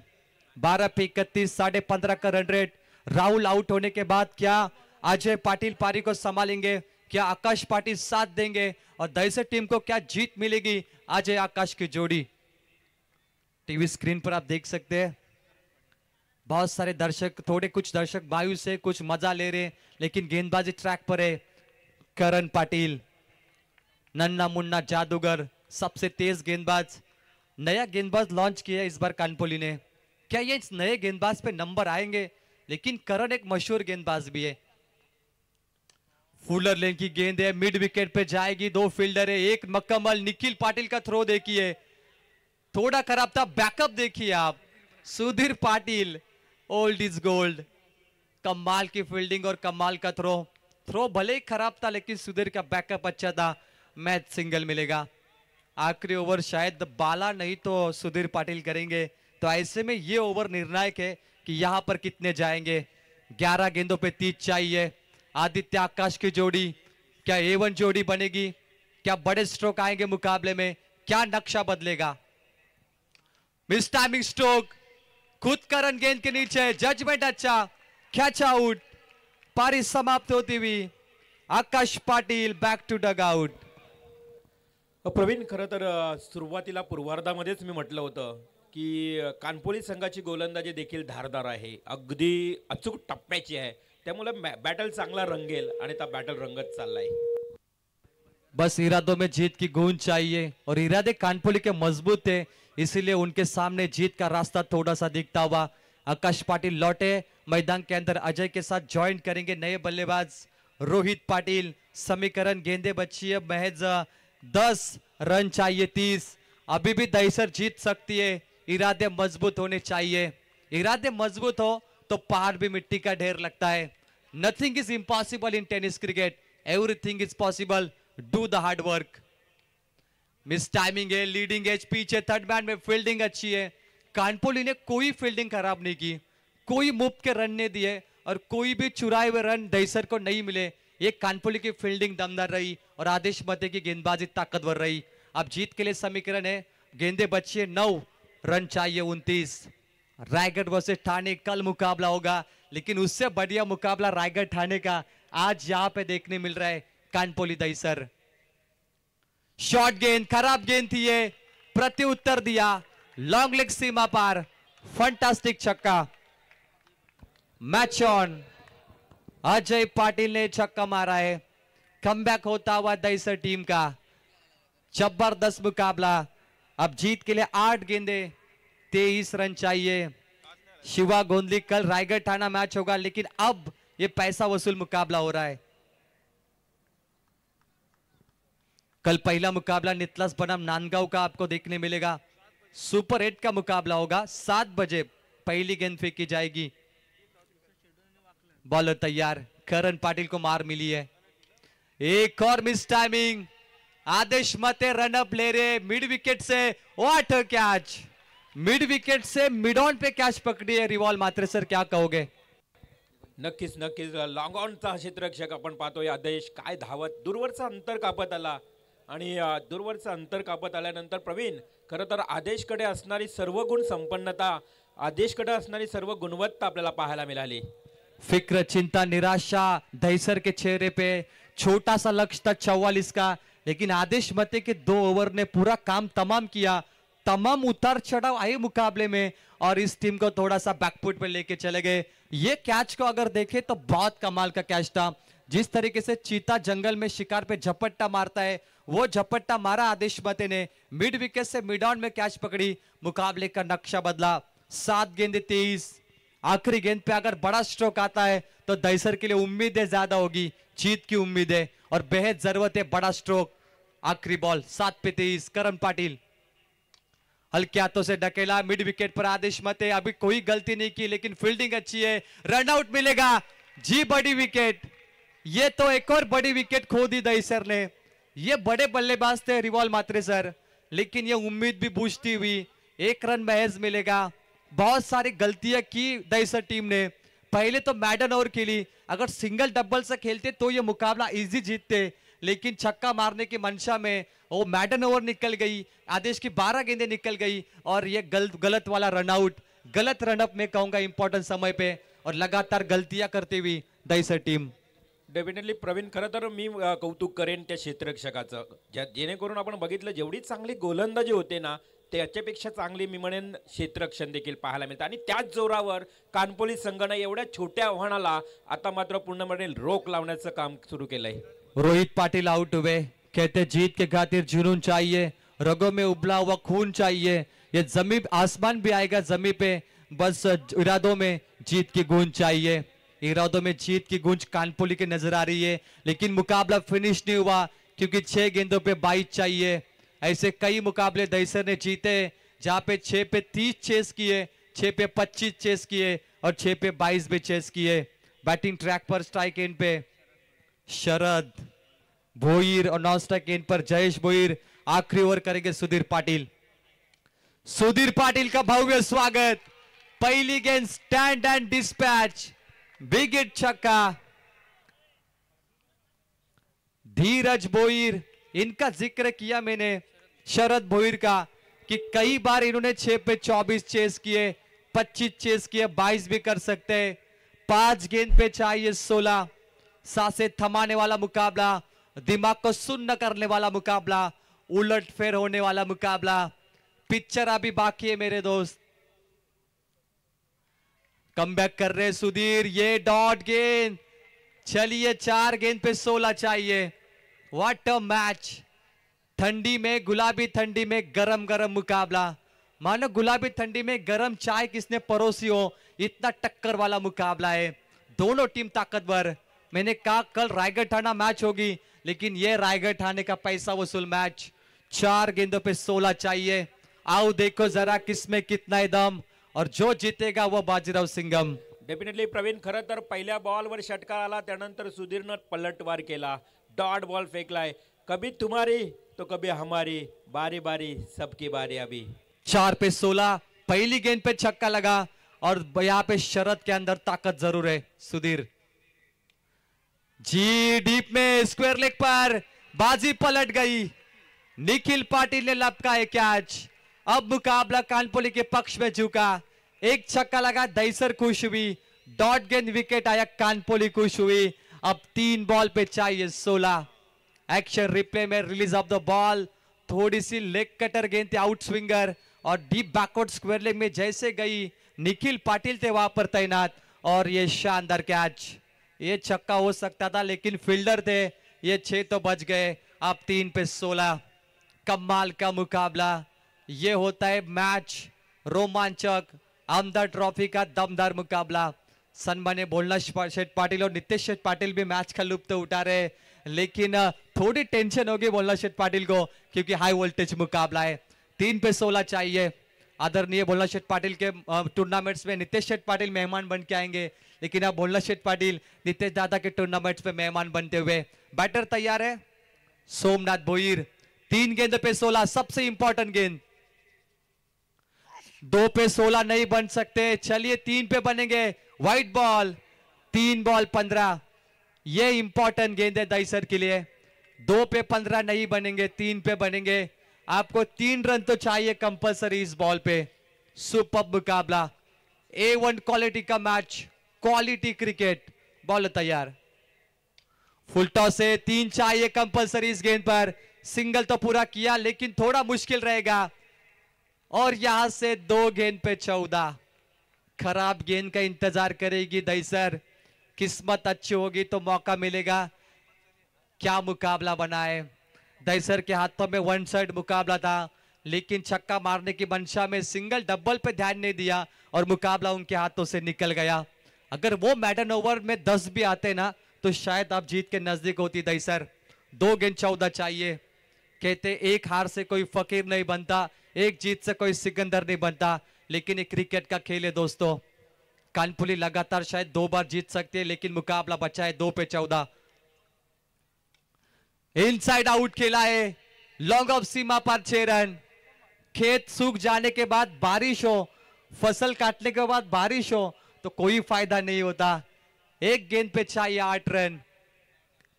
बारह पे इकतीस साढ़े पंद्रह का रन रेट राहुल आउट होने के बाद क्या अजय पाटिल पारी को संभालेंगे क्या आकाश पाटिल साथ देंगे और दहसे टीम को क्या जीत मिलेगी अजय आकाश की जोड़ी टीवी स्क्रीन पर आप देख सकते हैं बहुत सारे दर्शक थोड़े कुछ दर्शक वायु से कुछ मजा ले रहे लेकिन गेंदबाजी ट्रैक पर है करण पाटिल नन्ना मुन्ना जादूगर सबसे तेज गेंदबाज नया गेंदबाज लॉन्च किया इस बार कानपोली ने क्या ये नए गेंदबाज पे नंबर आएंगे लेकिन करण एक मशहूर गेंदबाज भी है फुलर लेन की गेंद है मिड विकेट पे जाएगी दो फील्डर है एक मक्कमल निखिल पाटिल का थ्रो देखिए थोड़ा खराब था बैकअप देखिए आप Sudhir Patil old is gold कमाल की फील्डिंग और कमाल का थ्रो थ्रो भले ही खराब था लेकिन सुधीर का बैकअप अच्छा था मैच सिंगल मिलेगा आखिरी ओवर शायद बाला नहीं तो सुधीर पाटिल करेंगे तो ऐसे में ये ओवर निर्णायक है कि यहां पर कितने जाएंगे 11 गेंदों पे तीस चाहिए आदित्य आकाश की जोड़ी क्या एवन जोड़ी बनेगी क्या बड़े स्ट्रोक आएंगे मुकाबले में क्या नक्शा बदलेगा मिस टाइमिंग स्ट्रोक खुद करन गेंद के नीचे जजमेंट अच्छा कैच आउट पारी समाप्त होती हुई Akash Patil back to dugout Praveen खरतर तर पूर्वार्धा अं, पूर्वार्धामध्येच मी म्हटलं होतं की अं, कानपुरी संघाची गोलंदाजी देखील धारदार है अगदी अचूक टप्प्या है त्यामुळे बॅटल चांगला रंगेल आणि त्या बॅटल रंगत चाललाय बस इरादों में जीत की गूंज चाहिए और इरादे कानपुली के मजबूत थे इसीलिए उनके सामने जीत का रास्ता थोड़ा सा दिखता हुआ आकाश पाटिल लौटे मैदान के अंदर अजय के साथ ज्वाइन करेंगे नए बल्लेबाज रोहित पाटिल समीकरण गेंदे बची है महज दस रन चाहिए तीस अभी भी दहसर जीत सकती है इरादे मजबूत होने चाहिए इरादे मजबूत हो तो पहाड़ भी मिट्टी का ढेर लगता है Nothing is impossible in tennis cricket. Everything is possible. Do the hard work. Miss timing है लीडिंग एज पीच है थर्ड मैन में फील्डिंग अच्छी है कानपोली ने कोई फील्डिंग खराब नहीं की कोई मुफ्त के रन नहीं दिए और कोई भी चुराए हुए रन दहीसर को नहीं मिले ये कानपोली की फील्डिंग दमदार रही और आदेश मते की गेंदबाजी ताकतवर रही अब जीत के लिए समीकरण है गेंदे बचिए नौ रन चाहिए उनतीस रायगढ़ वर्सेज ठाणे कल मुकाबला होगा लेकिन उससे बढ़िया मुकाबला रायगढ़ ठाणे का आज यहां पे देखने मिल रहा है कानपोली दईसर शॉर्ट गेंद खराब गेंद थी ये प्रति उत्तर दिया लॉन्ग लेग सीमा पार फंटास्टिक छक्का मैच ऑन अजय पाटिल ने छक्का मारा है कम होता हुआ दईसर टीम का जबरदस्त मुकाबला अब जीत के लिए आठ गेंदे तेईस रन चाहिए शिवा गोंदली कल रायगढ़ थाना मैच होगा लेकिन अब ये पैसा वसूल मुकाबला हो रहा है कल पहला मुकाबला नितलस बनाम नांदगांव का आपको देखने मिलेगा सुपर एट का मुकाबला होगा सात बजे पहली गेंद फेंकी जाएगी बॉलर तैयार करण पाटिल को मार मिली है एक और मिस टाइमिंग आदेश मते रनअप ले रहे मिड विकेट से वाट कैच मिड विकेट से मिड ऑन पे कॅच पकडी है रिवॉल मात्र सर क्या कहोगे नक्कीच नक्कीच लॉन्ग ऑनचा क्षेत्ररक्षक आपण पाहतो या आदेश काय धावत दूरवरचा अंतर कापत आला आणि दूरवरचा अंतर कापत आल्यानंतर प्रवीण खरं तर आदेशकडे असणारी सर्व गुण संपन्नता आदेशकडे असणारी सर्व गुणवत्ता आपल्याला पाहायला मिळाली फिक्र चिंता निराशा दहिसर के चेहरे पे छोटासा लक्ष लक्ष्य था चौवालीस का लेकिन आदेश मते के दो ओव्हरने पुरा काम तमाम किया तमाम उतार चढ़ाव आए मुकाबले में और इस टीम को थोड़ा सा बैकफुट पर लेके चले गए ये कैच को अगर देखे तो बहुत कमाल का कैच था जिस तरीके से चीता जंगल में शिकार पे झपट्टा मारता है वो झपट्टा मारा आदेश मते ने मिड विकेट से मिड ऑन में कैच पकड़ी मुकाबले का नक्शा बदला सात गेंद तेईस आखिरी गेंद पे अगर बड़ा स्ट्रोक आता है तो दहसर के लिए उम्मीदें ज्यादा होगी जीत की उम्मीदें और बेहद जरूरत है बड़ा स्ट्रोक आखिरी बॉल सात पे तेईस करण पाटिल हल्के हाथों से ढकेला मिड विकेट पर आदेश मत है अभी कोई गलती नहीं की लेकिन फील्डिंग अच्छी है रन आउट मिलेगा जी बड़ी विकेट ये तो एक और बड़ी विकेट खो दी दही सर ने ये बड़े बल्लेबाज थे रिवॉल मात्रे सर लेकिन ये उम्मीद भी बूझती हुई एक रन महज मिलेगा बहुत सारी गलतियां की दही सर टीम ने पहले तो मैडन ओवर खेली अगर सिंगल डबल से खेलते तो ये मुकाबला इजी जीतते लेकिन छक्का मारने की मंशा में वो मैडन ओवर निकल गई आदेश की 12 गेंदे निकल गई और ये गलत गलत वाला रनआउट गलत रनअप में कहूंगा इंपॉर्टेंट समय पे और लगातार गलतियां करते हुई दहीसर टीम डेफिनेटली प्रवीण खरं तर मी कौतुक करेन त्या क्षेत्ररक्षकाचं ज्या जेणेकरून आपण बघितलं जेवढी चांगली गोलंदाजी होते ना त्याच्यापेक्षा चांगली मी म्हणेन क्षेत्ररक्षण देखील पाहायला मिळतं आणि त्याच जोरावर कानपोली संघानं एवढ्या छोट्या आव्हानाला आता मात्र पूर्णपणे रोक लावण्याचं काम सुरू केलंय रोहित पाटील आउट उभे कहते जीत के खातिर जुनून चाहिए रगों में उबला हुआ खून चाहिए ये जमी आसमान भी आएगा जमी पे बस इरादों में जीत की गूंज चाहिए इरादों में जीत की गूंज कानपुली की नजर आ रही है लेकिन मुकाबला फिनिश नहीं हुआ क्योंकि छह गेंदों पे बाईस चाहिए ऐसे कई मुकाबले दहसर ने जीते जहाँ पे छह पे तीस चेस किए छह पे पच्चीस चेस किए और छह पे बाईस भी चेस किए बैटिंग ट्रैक पर स्ट्राइक इन पे शरद भोईर और नॉन स्ट्राइक गेंद पर जयेश भोईर आखिरी ओवर करेंगे सुधीर पाटिल सुधीर पाटिल का भव्य स्वागत पहली गेंद stand and dispatch big it छक्का धीरज भोईर इनका जिक्र किया मैंने शरद भोईर का कि कई बार इन्होंने छह पे चौबीस चेस किए पच्चीस चेस किए बाईस भी कर सकते हैं पांच गेंद पे चाहिए सोलह सासे थमाने वाला मुकाबला दिमाग को सुन्न करने वाला मुकाबला उलट फेर होने वाला मुकाबला पिक्चर अभी बाकी है मेरे दोस्त कम बैक कर रहे सुधीर ये डॉट गेंद चलिए चार गेंद पे सोलह चाहिए व्हाट अ मैच ठंडी में गुलाबी ठंडी में गरम गरम मुकाबला मानो गुलाबी ठंडी में गरम चाय किसने परोसी हो इतना टक्कर वाला मुकाबला है दोनों टीम ताकतवर मैंने कहा कल रायगढ़ थाना मैच होगी लेकिन ये रायगढ़ थाने का पैसा वसूल मैच चार गेंदों पे सोलह चाहिए आओ देखो जरा किसमें कितना है दम और जो जीतेगा वो बाजीराव सिंगम डेफिनेटली प्रवीण खरतर पहला बॉल वर षटकार आला सुधीर ने पलटवार केला डॉट बॉल फेंकला कभी तुम्हारी तो कभी हमारी बारी बारी सबकी बारी अभी चार पे सोलह पहली गेंद पे छक्का लगा और यहाँ पे शरद के अंदर ताकत जरूर है सुधीर जी डीप में स्क्वायर लेग पर बाजी पलट गई निखिल पाटिल ने लपका एक कैच अब मुकाबला कानपुली के पक्ष में झुका एक छक्का लगा दईसर खुश हुई डॉट गेंद विकेट आया कानपोली खुश हुई अब तीन बॉल पे चाहिए सोलह एक्शन रिप्ले में रिलीज ऑफ द बॉल थोड़ी सी लेग कटर गेंद थी आउट स्विंगर और डीप बैकवर्ड स्क्वायर लेग में जैसे गई निखिल पाटिल थे वहां पर तैनात और ये शानदार कैच ये छक्का हो सकता था लेकिन फील्डर थे ये छह तो बच गए आप तीन पे सोलह कमाल का मुकाबला ये होता है मैच रोमांचक आमदार ट्रॉफी का दमदार मुकाबला बने बोलना शेठ पाटिल और नितेश शेठ पाटिल भी मैच का लुप्त तो उठा रहे लेकिन थोड़ी टेंशन होगी बोलना शेठ पाटिल को क्योंकि हाई वोल्टेज मुकाबला है तीन पे सोलह चाहिए आदरणीय बोलना शेठ पाटिल के टूर्नामेंट्स में नितेश शेठ पाटिल मेहमान बन के आएंगे लेकिन अब भोला शेठ पाटिल नितेश दादा के टूर्नामेंट में मेहमान बनते हुए बैटर तैयार है सोमनाथ भोईर तीन गेंद पे सोलह सबसे इंपॉर्टेंट गेंद दो पे सोलह नहीं बन सकते चलिए तीन पे बनेंगे व्हाइट बॉल तीन बॉल पंद्रह ये इंपॉर्टेंट गेंद है दईसर के लिए दो पे पंद्रह नहीं बनेंगे तीन पे बनेंगे आपको तीन रन तो चाहिए कंपलसरी इस बॉल पे सुपर मुकाबला ए वन क्वालिटी का मैच क्वालिटी क्रिकेट बॉल तैयार फुल टॉस तीन चाहिए कंपलसरी इस गेंद पर सिंगल तो पूरा किया लेकिन थोड़ा मुश्किल रहेगा और यहां से दो गेंद पे चौदह खराब गेंद का इंतजार करेगी दईसर किस्मत अच्छी होगी तो मौका मिलेगा क्या मुकाबला बनाए दईसर के हाथों में वन साइड मुकाबला था लेकिन छक्का मारने की मंशा में सिंगल डबल पे ध्यान नहीं दिया और मुकाबला उनके हाथों से निकल गया अगर वो मैडन ओवर में दस भी आते ना तो शायद आप जीत के नजदीक होती दई सर दो गेंद चौदह चाहिए कहते एक हार से कोई फकीर नहीं बनता एक जीत से कोई सिकंदर नहीं बनता लेकिन एक क्रिकेट का खेल है दोस्तों कानपुली लगातार शायद दो बार जीत सकती है लेकिन मुकाबला बचा है दो पे चौदह इनसाइड आउट खेला है लॉन्ग ऑफ सीमा पर छह रन खेत सूख जाने के बाद बारिश हो फसल काटने के बाद बारिश हो तो कोई फायदा नहीं होता एक गेंद पे चाहिए आठ रन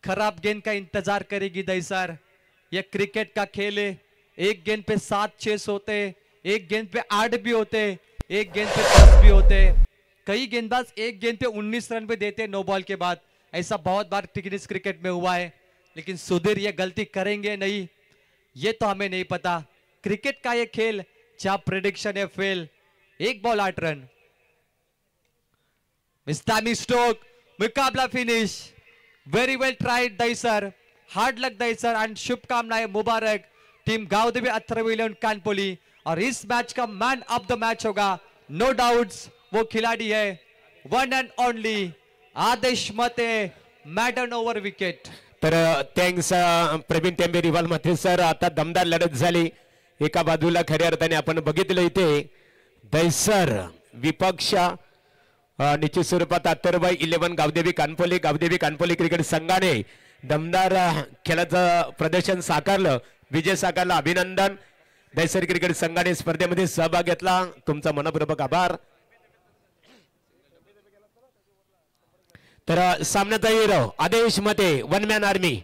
खराब गेंद का इंतजार करेगी दईसर यह क्रिकेट का खेल है एक गेंद पे सात छेस होते एक गेंद पे आठ भी होते एक गेंद पे दस भी होते कई गेंदबाज एक गेंद पे उन्नीस रन भी देते नो बॉल के बाद ऐसा बहुत बार टिकनिस क्रिकेट में हुआ है लेकिन सुधीर ये गलती करेंगे नहीं ये तो हमें नहीं पता क्रिकेट का ये खेल जहाँ प्रिडिक्शन है फेल एक बॉल आठ run Miss Istami Stoke, Mukabla finish. Very well tried, Daisar. Hard luck, Daisar. And and Shubhkamnaye Mubarak. Team Gavdevi अथरविलियन Kanpoli. And this match ka man of the match hoga. No doubts. Wo khiladi hai. One and only. Adesh Mate. Madden over wicket. तर थँक्स प्रवीण टेंबे रिव्हॉल मध्ये सर आता दमदार लढत झाली एका बाजूला खऱ्या अर्थाने आपण बघितलं इथे दैसर विपक्षा निश्चित स्वरूपात अत्तरबाई इलेव्हन गावदेवी कानपोली गावदेवी कानपोली क्रिकेट संघाने दमदार खेळाचं प्रदर्शन साकारलं विजय साकारला अभिनंदन दैसर क्रिकेट संघाने स्पर्धेमध्ये सहभाग घेतला तुमचा मनपूर्वक आभार तर सामन्याचा हिरो आदेश मते वन मॅन आर्मी